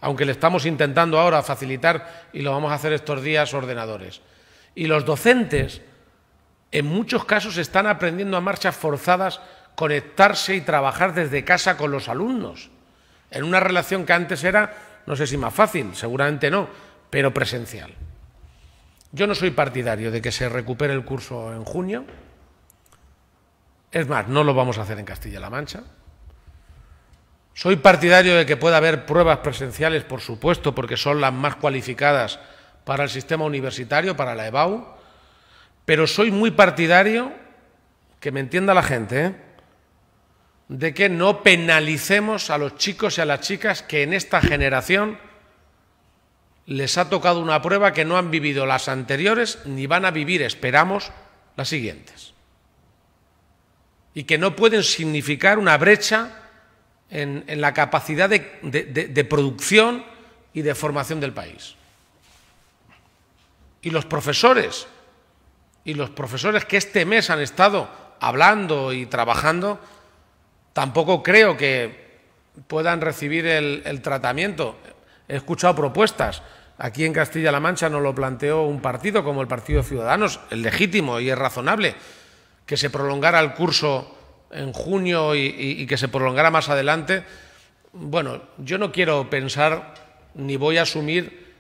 Speaker 1: aunque le estamos intentando ahora facilitar y lo vamos a hacer estos días ordenadores. Y los docentes, en muchos casos, están aprendiendo a marchas forzadas conectarse y trabajar desde casa con los alumnos, en una relación que antes era, no sé si más fácil, seguramente no, pero presencial. Yo no soy partidario de que se recupere el curso en junio. Es más, no lo vamos a hacer en Castilla-La Mancha. Soy partidario de que pueda haber pruebas presenciales, por supuesto, porque son las más cualificadas para el sistema universitario, para la EBAU, pero soy muy partidario, que me entienda la gente, ¿eh? de que no penalicemos a los chicos y a las chicas que en esta generación les ha tocado una prueba que no han vivido las anteriores ni van a vivir, esperamos, las siguientes. Y que no pueden significar una brecha en, la capacidad de, producción y de formación del país. Y los profesores, y los profesores que este mes han estado hablando y trabajando, tampoco creo que puedan recibir el tratamiento. He escuchado propuestas Aquí en Castilla-La Mancha no lo planteó un partido como el Partido Ciudadanos, el legítimo y es razonable, que se prolongara el curso en junio y, que se prolongara más adelante. Bueno, yo no quiero pensar ni voy a asumir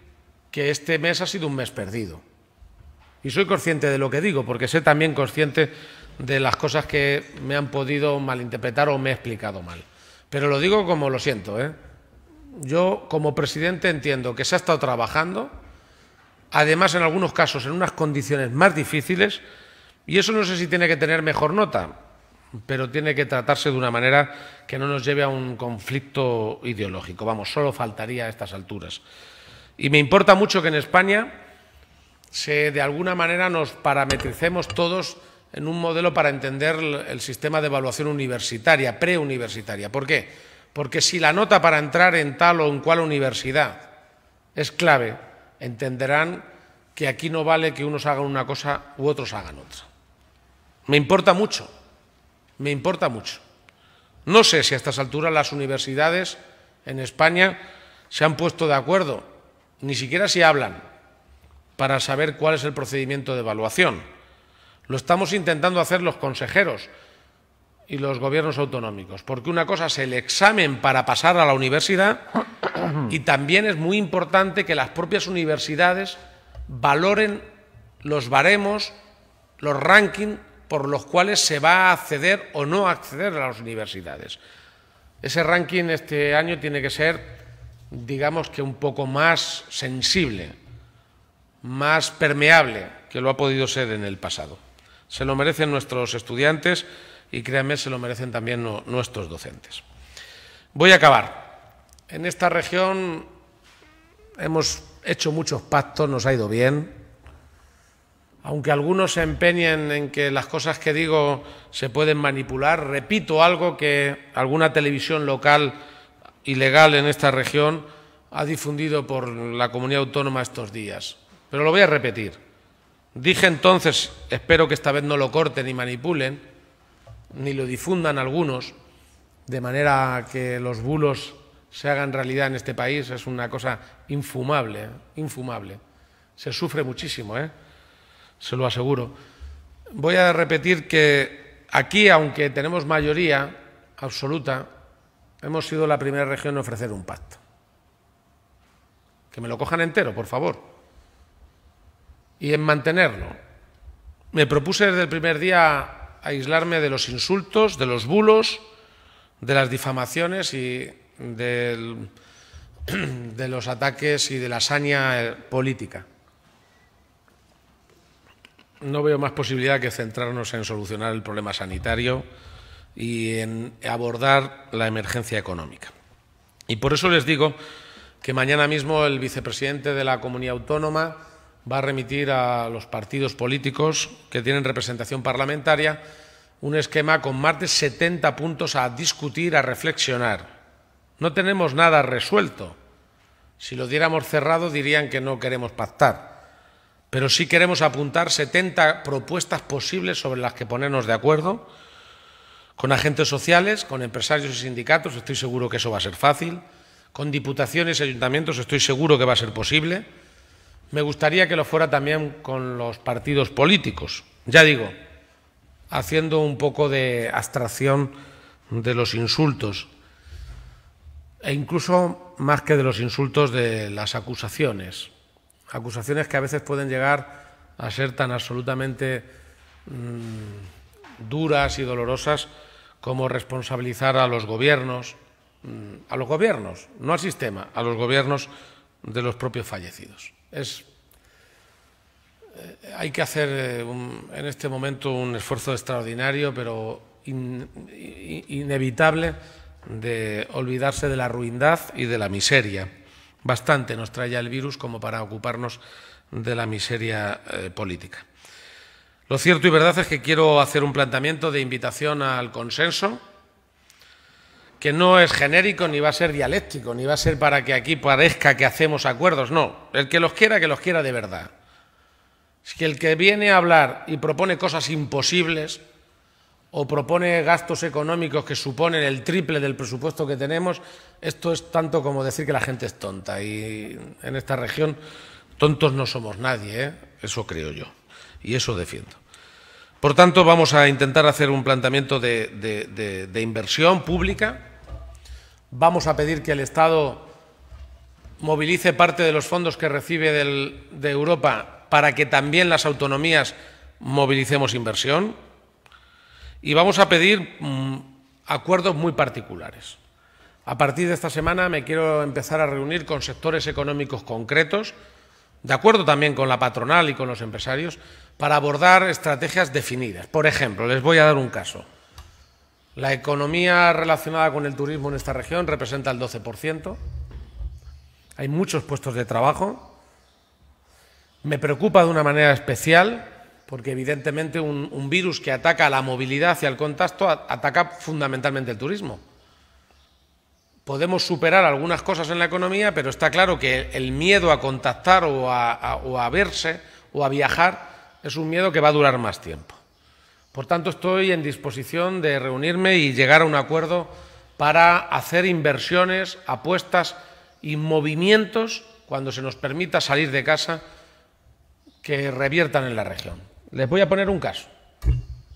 Speaker 1: que este mes ha sido un mes perdido. Y soy consciente de lo que digo, porque sé también consciente de las cosas que me han podido malinterpretar o me he explicado mal. Pero lo digo como lo siento, ¿eh? Yo como presidente entiendo que se ha estado trabajando, además en algunos casos en unas condiciones más difíciles, y eso no sé si tiene que tener mejor nota, pero tiene que tratarse de una manera que no nos lleve a un conflicto ideológico. Vamos, solo faltaría a estas alturas. Y me importa mucho que en España se, de alguna manera nos parametricemos todos en un modelo para entender el sistema de evaluación universitaria, preuniversitaria. ¿Por qué? Porque si la nota para entrar en tal o en cual universidad es clave, entenderán que aquí no vale que unos hagan una cosa u otros hagan otra. Me importa mucho, me importa mucho. No sé si a estas alturas las universidades en España se han puesto de acuerdo, ni siquiera si hablan, para saber cuál es el procedimiento de evaluación. Lo estamos intentando hacer los consejeros, y los gobiernos autonómicos, porque una cosa es el examen para pasar a la universidad y también es muy importante que las propias universidades valoren los baremos, los rankings por los cuales se va a acceder o no acceder a las universidades. Ese ranking este año tiene que ser, digamos que un poco más sensible, más permeable que lo ha podido ser en el pasado. Se lo merecen nuestros estudiantes y créanme, se lo merecen también nuestros docentes. Voy a acabar. En esta región hemos hecho muchos pactos, nos ha ido bien. Aunque algunos se empeñen en que las cosas que digo se pueden manipular, repito algo que alguna televisión local ilegal en esta región ha difundido por la comunidad autónoma estos días. Pero lo voy a repetir. Dije entonces, espero que esta vez no lo corten y manipulen, ni lo difundan algunos, de manera que los bulos se hagan realidad en este país, es una cosa infumable, infumable. Se sufre muchísimo, ¿eh? se lo aseguro. Voy a repetir que aquí, aunque tenemos mayoría absoluta, hemos sido la primera región en ofrecer un pacto. Que me lo cojan entero, por favor. Y en mantenerlo. Me propuse desde el primer día aislarme de los insultos, de los bulos, de las difamaciones y *clears throat* de los ataques y de la saña eh, política. No veo más posibilidad que centrarnos en solucionar el problema sanitario y en abordar la emergencia económica. Y por eso les digo que mañana mismo el vicepresidente de la comunidad autónoma va a remitir a los partidos políticos que tienen representación parlamentaria un esquema con más de 70 puntos a discutir, a reflexionar. No tenemos nada resuelto. Si lo diéramos cerrado dirían que no queremos pactar, pero sí queremos apuntar 70 propuestas posibles sobre las que ponernos de acuerdo con agentes sociales, con empresarios y sindicatos, estoy seguro que eso va a ser fácil, con diputaciones y ayuntamientos, estoy seguro que va a ser posible me gustaría que lo fuera también con los partidos políticos. Ya digo, haciendo un poco de abstracción de los insultos e incluso más que de los insultos de las acusaciones. Acusaciones que a veces pueden llegar a ser tan absolutamente mm, duras y dolorosas como responsabilizar a los gobiernos, mm, a los gobiernos, no al sistema, a los gobiernos de los propios fallecidos. Eh, hay que hacer eh, en este momento un esfuerzo extraordinario, pero inevitable, de olvidarse de la ruindad y de la miseria. Bastante nos trae el virus como para ocuparnos de la miseria eh, política. Lo cierto y verdad es que quiero hacer un planteamiento de invitación al consenso que no es genérico ni va a ser dialéctico, ni va a ser para que aquí parezca que hacemos acuerdos, no, el que los quiera, que los quiera de verdad. Es que el que viene a hablar y propone cosas imposibles o propone gastos económicos que suponen el triple del presupuesto que tenemos, esto es tanto como decir que la gente es tonta y en esta región tontos no somos nadie, ¿eh? eso creo yo y eso defiendo. Por tanto, vamos a intentar hacer un planteamiento de inversión pública Vamos a pedir que el Estado movilice parte de los fondos que recibe de Europa para que también las autonomías movilicemos inversión. Y vamos a pedir mm, acuerdos muy particulares. A partir de esta semana me quiero empezar a reunir con sectores económicos concretos, de acuerdo también con la patronal y con los empresarios, para abordar estrategias definidas. Por ejemplo, les voy a dar un caso. La economía relacionada con el turismo en esta región representa el 12%. Hay muchos puestos de trabajo. Me preocupa de una manera especial porque evidentemente un, virus que ataca a la movilidad y al contacto ataca fundamentalmente el turismo. Podemos superar algunas cosas en la economía, pero está claro que el miedo a contactar o a verse o a viajar es un miedo que va a durar más tiempo. Por tanto, estoy en disposición de reunirme y llegar a un acuerdo para hacer inversiones, apuestas y movimientos, cuando se nos permita salir de casa, que reviertan en la región. Les voy a poner un caso.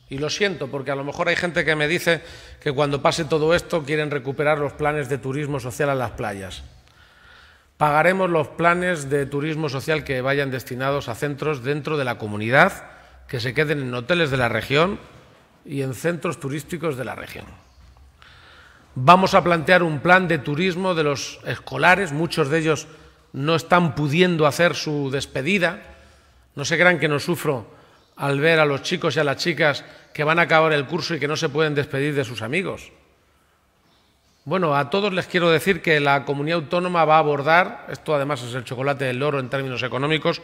Speaker 1: Y lo siento, porque a lo mejor hay gente que me dice que cuando pase todo esto quieren recuperar los planes de turismo social a las playas. Pagaremos los planes de turismo social que vayan destinados a centros dentro de la comunidad que se queden en hoteles de la región y en centros turísticos de la región. Vamos a plantear un plan de turismo de los escolares, muchos de ellos no están pudiendo hacer su despedida. No se crean que no sufro al ver a los chicos y a las chicas que van a acabar el curso y que no se pueden despedir de sus amigos. Bueno, a todos les quiero decir que la comunidad autónoma va a abordar, esto además es el chocolate del oro en términos económicos,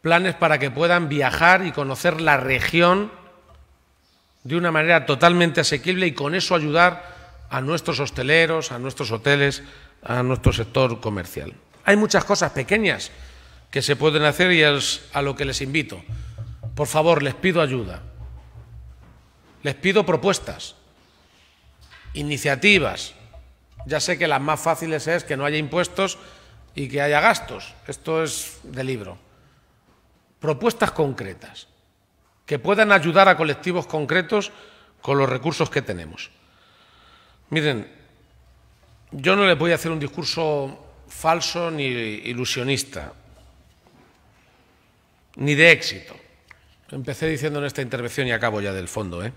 Speaker 1: planes para que puedan viajar y conocer la región de una manera totalmente asequible y con eso ayudar a nuestros hosteleros, a nuestros hoteles, a nuestro sector comercial. Hay muchas cosas pequeñas que se pueden hacer y es a lo que les invito. Por favor, les pido ayuda. Les pido propuestas, iniciativas. Ya sé que las más fáciles es que no haya impuestos y que haya gastos. Esto es de libro propuestas concretas que puedan ayudar a colectivos concretos con los recursos que tenemos. Miren, yo no les voy a hacer un discurso falso ni ilusionista, ni de éxito. Empecé diciendo en esta intervención y acabo ya del fondo. ¿eh?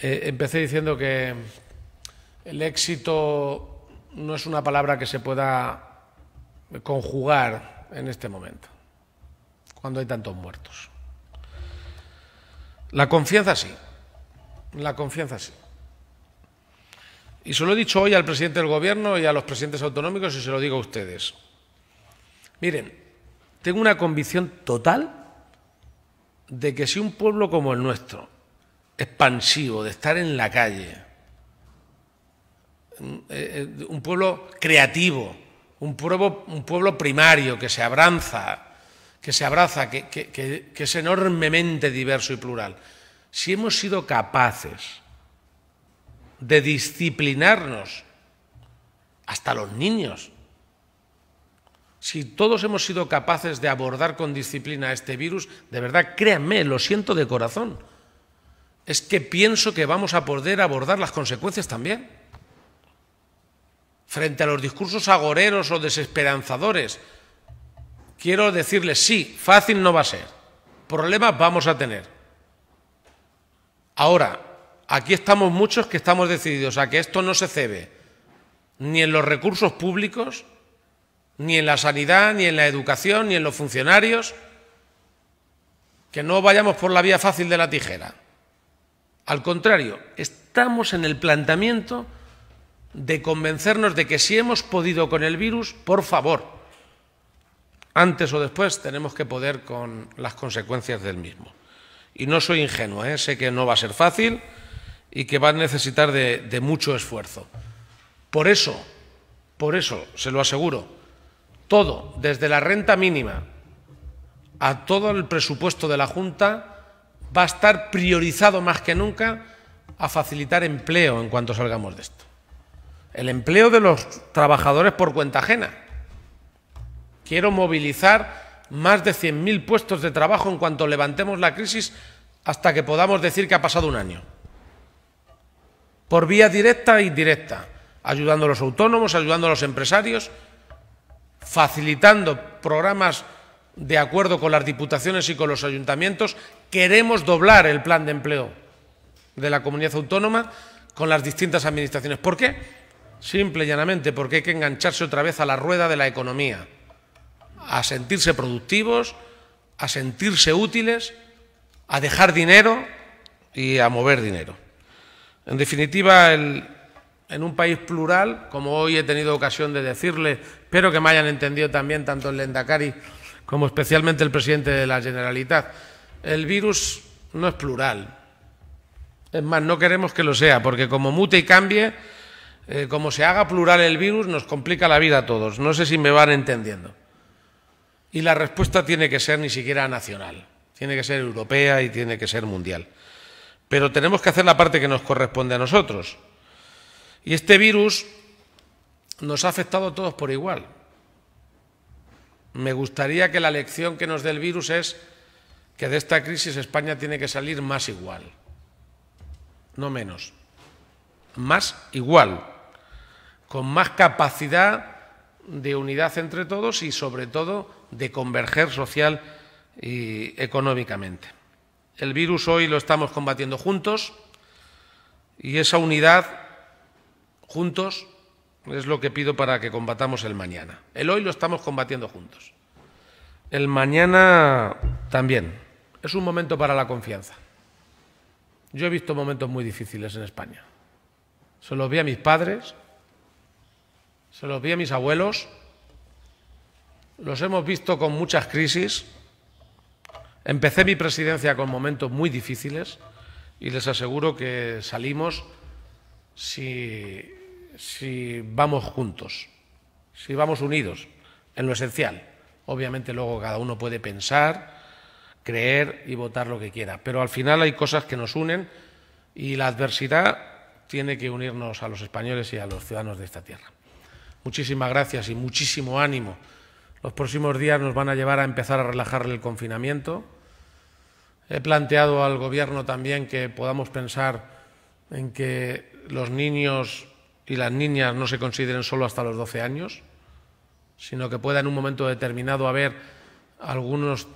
Speaker 1: eh empecé diciendo que el éxito no es una palabra que se pueda conjugar en este momento cuando hay tantos muertos. La confianza sí, la confianza sí. Y se lo he dicho hoy al presidente del Gobierno y a los presidentes autonómicos y se lo digo a ustedes. Miren, tengo una convicción total de que si un pueblo como el nuestro, expansivo, de estar en la calle, eh, eh, un pueblo creativo, un pueblo, primario que se abranza, que se abraza, que, es enormemente diverso y plural, si hemos sido capaces de disciplinarnos hasta los niños, si todos hemos sido capaces de abordar con disciplina este virus, de verdad, créanme, lo siento de corazón, es que pienso que vamos a poder abordar las consecuencias también. Frente a los discursos agoreros o desesperanzadores quiero decirles, sí, fácil no va a ser, problemas vamos a tener. Ahora, aquí estamos muchos que estamos decididos a que esto no se cebe, ni en los recursos públicos, ni en la sanidad, ni en la educación, ni en los funcionarios, que no vayamos por la vía fácil de la tijera. Al contrario, estamos en el planteamiento de convencernos de que si hemos podido con el virus, por favor, antes o después tenemos que poder con las consecuencias del mismo. Y no soy ingenuo, ¿eh? sé que no va a ser fácil y que va a necesitar de, de mucho esfuerzo. Por eso, por eso, se lo aseguro, todo, desde la renta mínima a todo el presupuesto de la Junta, va a estar priorizado más que nunca a facilitar empleo en cuanto salgamos de esto. El empleo de los trabajadores por cuenta ajena Quiero movilizar más de 100.000 puestos de trabajo en cuanto levantemos la crisis hasta que podamos decir que ha pasado un año. Por vía directa e indirecta, ayudando a los autónomos, ayudando a los empresarios, facilitando programas de acuerdo con las diputaciones y con los ayuntamientos. Queremos doblar el plan de empleo de la comunidad autónoma con las distintas administraciones. ¿Por qué? Simple y llanamente porque hay que engancharse otra vez a la rueda de la economía a sentirse productivos, a sentirse útiles, a dejar dinero y a mover dinero. En definitiva, el, en un país plural, como hoy he tenido ocasión de decirle, espero que me hayan entendido también tanto el Lendakari como especialmente el presidente de la Generalitat, el virus no es plural. Es más, no queremos que lo sea, porque como mute y cambie, eh, como se haga plural el virus, nos complica la vida a todos. No sé si me van entendiendo. Y la respuesta tiene que ser ni siquiera nacional, tiene que ser europea y tiene que ser mundial. Pero tenemos que hacer la parte que nos corresponde a nosotros. Y este virus nos ha afectado a todos por igual. Me gustaría que la lección que nos dé el virus es que de esta crisis España tiene que salir más igual, no menos, más igual, con más capacidad de unidad entre todos y, sobre todo, de converger social y económicamente. El virus hoy lo estamos combatiendo juntos y esa unidad juntos es lo que pido para que combatamos el mañana. El hoy lo estamos combatiendo juntos. El mañana también. Es un momento para la confianza. Yo he visto momentos muy difíciles en España. Se los vi a mis padres, se los vi a mis abuelos, los hemos visto con muchas crisis. Empecé mi presidencia con momentos muy difíciles y les aseguro que salimos si, si vamos juntos, si vamos unidos en lo esencial. Obviamente luego cada uno puede pensar, creer y votar lo que quiera, pero al final hay cosas que nos unen y la adversidad tiene que unirnos a los españoles y a los ciudadanos de esta tierra. Muchísimas gracias y muchísimo ánimo. Los próximos días nos van a llevar a empezar a relajar el confinamiento. He planteado al Gobierno también que podamos pensar en que los niños y las niñas no se consideren solo hasta los 12 años, sino que pueda en un momento determinado haber algunos,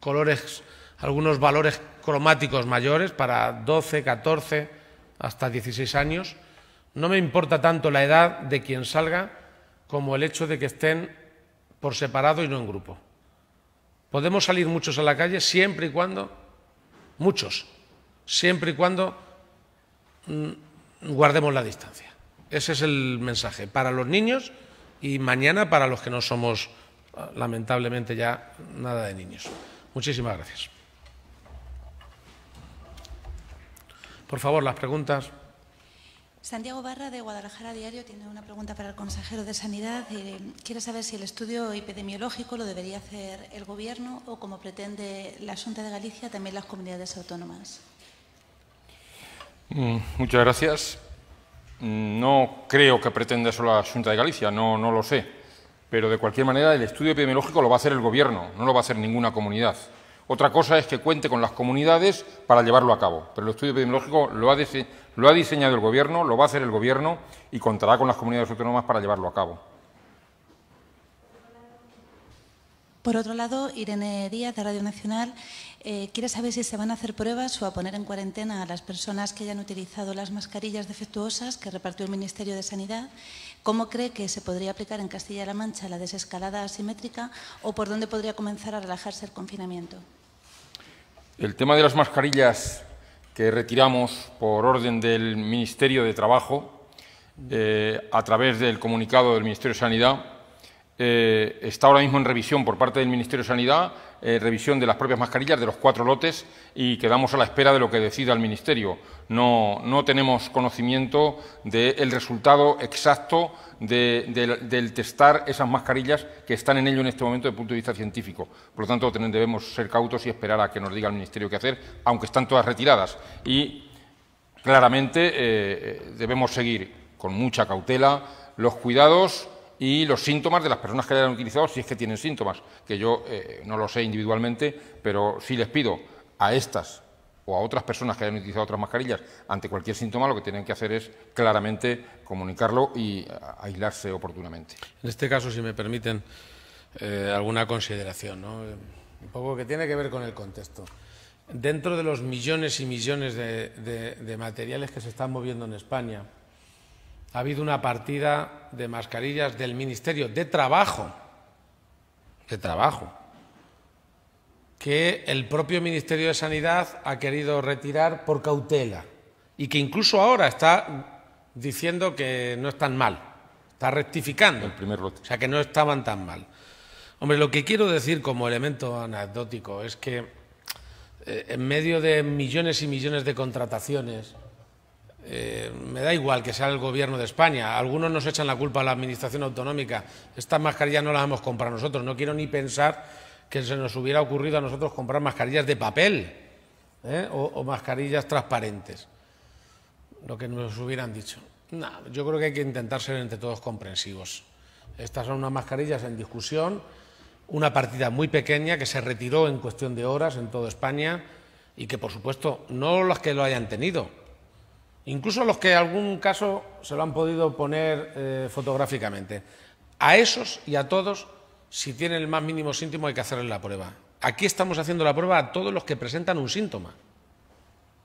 Speaker 1: colores, algunos valores cromáticos mayores para 12, 14, hasta 16 años no me importa tanto la edad de quien salga como el hecho de que estén por separado y no en grupo. Podemos salir muchos a la calle siempre y cuando, muchos, siempre y cuando mm, guardemos la distancia. Ese es el mensaje para los niños y mañana para los que no somos, ah, lamentablemente, ya nada de niños. Muchísimas gracias. Por favor, las preguntas.
Speaker 3: Santiago Barra de Guadalajara Diario tiene una pregunta para el consejero de Sanidad. Eh, quiere saber si el estudio epidemiológico lo debería hacer el Gobierno o, como pretende la Junta de Galicia, también las comunidades autónomas.
Speaker 2: Mm, muchas gracias. Mm, no creo que pretenda eso la Junta de Galicia, no, no lo sé. Pero, de cualquier manera, el estudio epidemiológico lo va a hacer el Gobierno, no lo va a hacer ninguna comunidad. Otra cosa es que cuente con las comunidades para llevarlo a cabo, pero el estudio epidemiológico lo ha, diseñado el Gobierno, lo va a hacer el Gobierno y contará con las comunidades autónomas para llevarlo a cabo.
Speaker 3: Por otro lado, Irene Díaz, de Radio Nacional, eh, quiere saber si se van a hacer pruebas o a poner en cuarentena a las personas que hayan utilizado las mascarillas defectuosas que repartió el Ministerio de Sanidad. ¿Cómo cree que se podría aplicar en Castilla-La Mancha la desescalada asimétrica o por dónde podría comenzar a relajarse el confinamiento?
Speaker 2: El tema de las mascarillas que retiramos por orden del Ministerio de Trabajo eh, a través del comunicado del Ministerio de Sanidad eh, está ahora mismo en revisión por parte del Ministerio de Sanidad eh, revisión de las propias mascarillas, de los cuatro lotes, y quedamos a la espera de lo que decida el Ministerio. No, tenemos conocimiento del resultado exacto del testar esas mascarillas que están en ello en este momento desde el punto de vista científico. Por lo tanto, debemos ser cautos y esperar a que nos diga el Ministerio qué hacer, aunque están todas retiradas. Y claramente eh, eh, debemos seguir con mucha cautela los cuidados y los síntomas de las personas que la han utilizado, si es que tienen síntomas, que yo eh, no lo sé individualmente, pero sí les pido a estas o a otras personas que hayan utilizado otras mascarillas ante cualquier síntoma, lo que tienen que hacer es claramente comunicarlo y aislarse oportunamente.
Speaker 1: En este caso, si me permiten, eh, alguna consideración, eh, un poco que tiene que ver con el contexto. Dentro de los millones y millones de materiales que se están moviendo en España, ha habido una partida de mascarillas del Ministerio de Trabajo, de Trabajo, que el propio Ministerio de Sanidad ha querido retirar por cautela y que incluso ahora está diciendo que no están mal, está rectificando. El primer O sea, que no estaban tan mal. Hombre, lo que quiero decir como elemento anecdótico es que eh, en medio de millones y millones de contrataciones, eh, me da igual que sea el gobierno de España. Algunos nos echan la culpa a la administración autonómica. Estas mascarillas no las hemos comprado nosotros. No quiero ni pensar que se nos hubiera ocurrido a nosotros comprar mascarillas de papel ¿eh? o, mascarillas transparentes. Lo que nos hubieran dicho. yo creo que hay que intentar ser entre todos comprensivos. Estas son unas mascarillas en discusión, una partida muy pequeña que se retiró en cuestión de horas en toda España y que, por supuesto, no las que lo hayan tenido, incluso los que en algún caso se lo han podido poner eh, fotográficamente. A esos y a todos, si tienen el más mínimo síntoma, hay que hacerles la prueba. Aquí estamos haciendo la prueba a todos los que presentan un síntoma.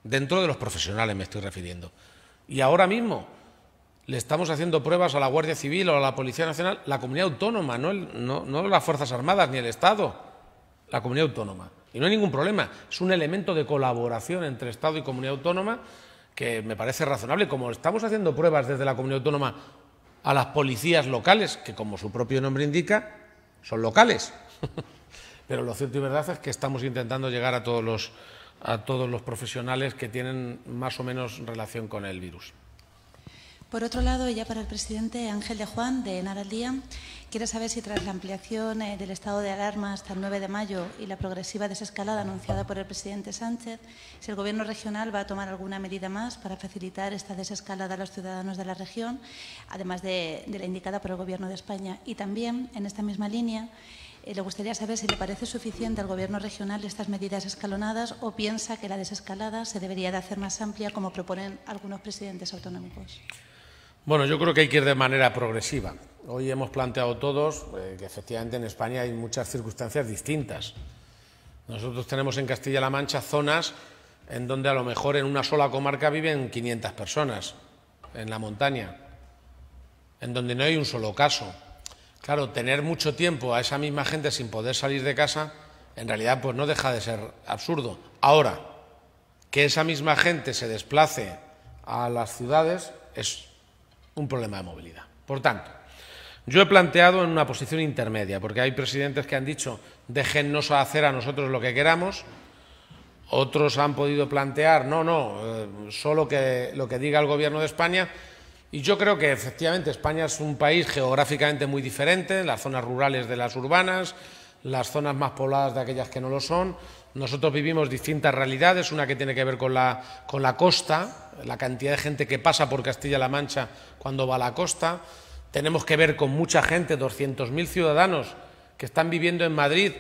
Speaker 1: Dentro de los profesionales me estoy refiriendo. Y ahora mismo le estamos haciendo pruebas a la Guardia Civil o a la Policía Nacional, la comunidad autónoma, no las Fuerzas Armadas ni el Estado, la comunidad autónoma. Y no hay ningún problema. Es un elemento de colaboración entre Estado y comunidad autónoma que me parece razonable, como estamos haciendo pruebas desde la comunidad autónoma a las policías locales, que como su propio nombre indica, son locales. *laughs* Pero lo cierto y verdad es que estamos intentando llegar a todos los, a todos los profesionales que tienen más o menos relación con el virus.
Speaker 3: Por otro lado, ya para el presidente Ángel de Juan, de Quiero saber si tras la ampliación eh, del estado de alarma hasta el 9 de mayo y la progresiva desescalada anunciada por el presidente Sánchez, si el Gobierno regional va a tomar alguna medida más para facilitar esta desescalada a los ciudadanos de la región, además de, la indicada por el Gobierno de España. Y también, en esta misma línea, eh, le gustaría saber si le parece suficiente al Gobierno regional estas medidas escalonadas o piensa que la desescalada se debería de hacer más amplia, como proponen algunos presidentes autonómicos.
Speaker 1: Bueno, yo creo que hay que ir de manera progresiva. Hoy hemos planteado todos eh, que efectivamente en España hay muchas circunstancias distintas. Nosotros tenemos en Castilla-La Mancha zonas en donde a lo mejor en una sola comarca viven 500 personas, en la montaña, en donde no hay un solo caso. Claro, tener mucho tiempo a esa misma gente sin poder salir de casa, en realidad pues no deja de ser absurdo. Ahora, que esa misma gente se desplace a las ciudades es un problema de movilidad. Por tanto, yo he planteado en una posición intermedia, porque hay presidentes que han dicho déjennos hacer a nosotros lo que queramos, otros han podido plantear no, no, eh, solo que lo que diga el gobierno de España. Y yo creo que efectivamente España es un país geográficamente muy diferente, las zonas rurales de las urbanas, las zonas más pobladas de aquellas que no lo son. Nosotros vivimos distintas realidades, una que tiene que ver con la, con la costa, la cantidad de gente que pasa por Castilla-La Mancha cuando va a la costa. Tenemos que ver con mucha gente, 200.000 ciudadanos que están viviendo en Madrid,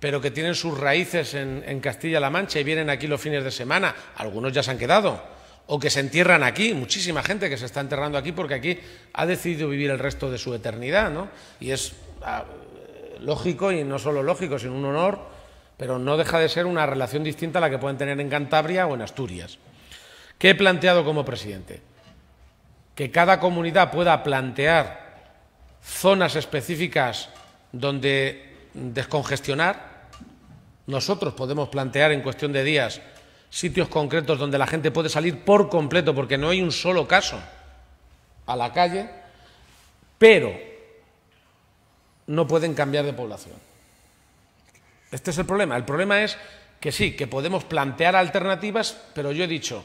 Speaker 1: pero que tienen sus raíces en, Castilla-La Mancha y vienen aquí los fines de semana. Algunos ya se han quedado. O que se entierran aquí, muchísima gente que se está enterrando aquí porque aquí ha decidido vivir el resto de su eternidad, ¿no? Y es ah, lógico, y no solo lógico, sino un honor, pero no deja de ser una relación distinta a la que pueden tener en Cantabria o en Asturias. ¿Qué he planteado como presidente? que cada comunidad pueda plantear zonas específicas donde descongestionar. Nosotros podemos plantear en cuestión de días sitios concretos donde la gente puede salir por completo, porque no hay un solo caso a la calle, pero no pueden cambiar de población. Este es el problema. El problema es que sí, que podemos plantear alternativas, pero yo he dicho,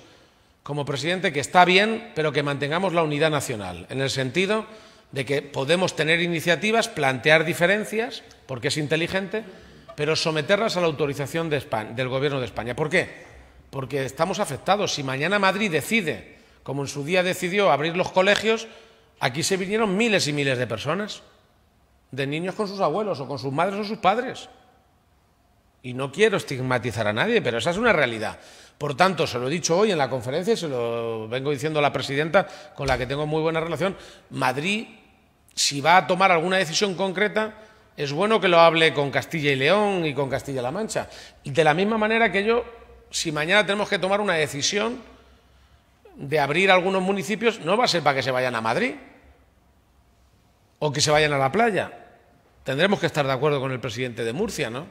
Speaker 1: como presidente que está bien, pero que mantengamos la unidad nacional, en el sentido de que podemos tener iniciativas, plantear diferencias, porque es inteligente, pero someterlas a la autorización del Gobierno de España. ¿Por qué? Porque estamos afectados. Si mañana Madrid decide, como en su día decidió, abrir los colegios, aquí se vinieron miles y miles de personas, de niños con sus abuelos o con sus madres o sus padres. Y no quiero estigmatizar a nadie, pero esa es una realidad. Por tanto, se lo he dicho hoy en la conferencia y se lo vengo diciendo a la presidenta, con la que tengo muy buena relación, Madrid, si va a tomar alguna decisión concreta, es bueno que lo hable con Castilla y León y con Castilla-La Mancha. De la misma manera que yo, si mañana tenemos que tomar una decisión de abrir algunos municipios, no va a ser para que se vayan a Madrid o que se vayan a la playa. Tendremos que estar de acuerdo con el presidente de Murcia, ¿no?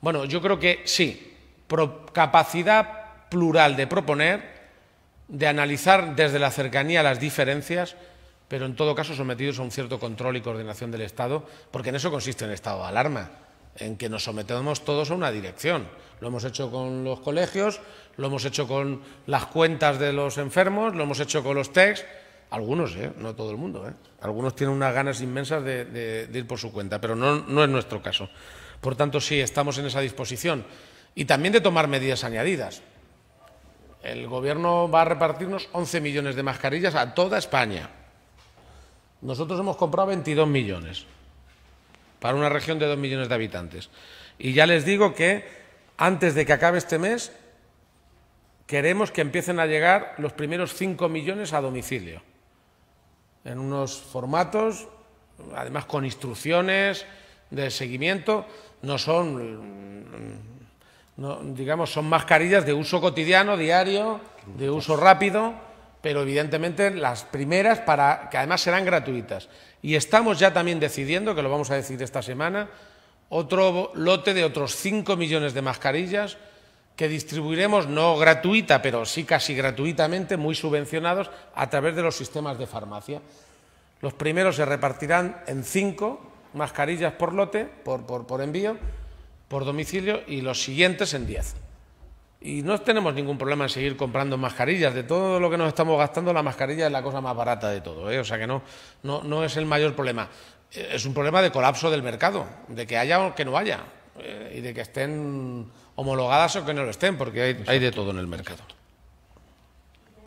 Speaker 1: Bueno, yo creo que sí, capacidad plural de proponer, de analizar desde la cercanía las diferencias, pero en todo caso sometidos a un cierto control y coordinación del Estado, porque en eso consiste el estado de alarma, en que nos sometemos todos a una dirección. Lo hemos hecho con los colegios, lo hemos hecho con las cuentas de los enfermos, lo hemos hecho con los TECs, algunos, ¿eh? no todo el mundo. ¿eh? Algunos tienen unas ganas inmensas de, ir por su cuenta, pero no, no es nuestro caso. Por tanto, sí, estamos en esa disposición y también de tomar medidas añadidas el gobierno va a repartirnos 11 millones de mascarillas a toda España. Nosotros hemos comprado 22 millones para una región de 2 millones de habitantes. Y ya les digo que antes de que acabe este mes queremos que empiecen a llegar los primeros 5 millones a domicilio, en unos formatos, además con instrucciones de seguimiento, no son digamos, son mascarillas de uso cotidiano, diario, de uso rápido, pero evidentemente las primeras, para, que además serán gratuitas. Y estamos ya también decidiendo, que lo vamos a decir esta semana, otro lote de otros 5 millones de mascarillas que distribuiremos, no gratuita, pero sí casi gratuitamente, muy subvencionados, a través de los sistemas de farmacia. Los primeros se repartirán en cinco mascarillas por lote, por, por, por envío, por domicilio y los siguientes en 10. Y no tenemos ningún problema en seguir comprando mascarillas. De todo lo que nos estamos gastando, la mascarilla es la cosa más barata de todo. ¿eh? O sea que no, no, no, es el mayor problema. Eh, es un problema de colapso del mercado, de que haya o que no haya, eh, y de que estén homologadas o que no lo estén, porque hay de todo en el mercado.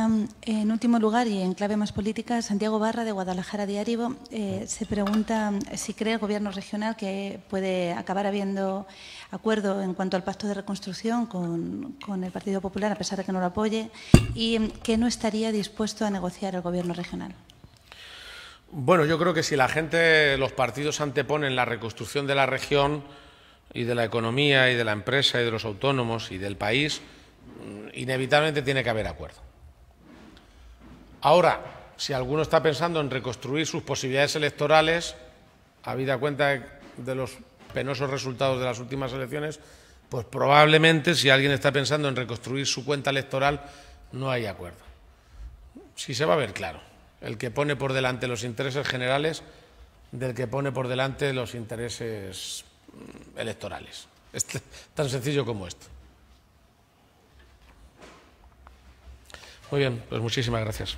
Speaker 3: Em, en último lugar, y en clave más política, Santiago Barra, de Guadalajara Diario, eh, se pregunta si cree el Gobierno regional que puede acabar habiendo acuerdo en cuanto al pacto de reconstrucción con, con el Partido Popular, a pesar de que no lo apoye, y que no estaría dispuesto a negociar el Gobierno regional.
Speaker 1: Bueno, yo creo que si la gente, los partidos anteponen la reconstrucción de la región y de la economía y de la empresa y de los autónomos y del país, mm, inevitablemente tiene que haber acuerdo. Ahora, si alguno está pensando en reconstruir sus posibilidades electorales, habida cuenta de los penosos resultados de las últimas elecciones, pues probablemente si alguien está pensando en reconstruir su cuenta electoral, no hay acuerdo. Si se va a ver claro, el que pone por delante los intereses generales del que pone por delante los intereses mm, electorales. Es este, tan sencillo como esto. Muy bien, pues muchísimas gracias.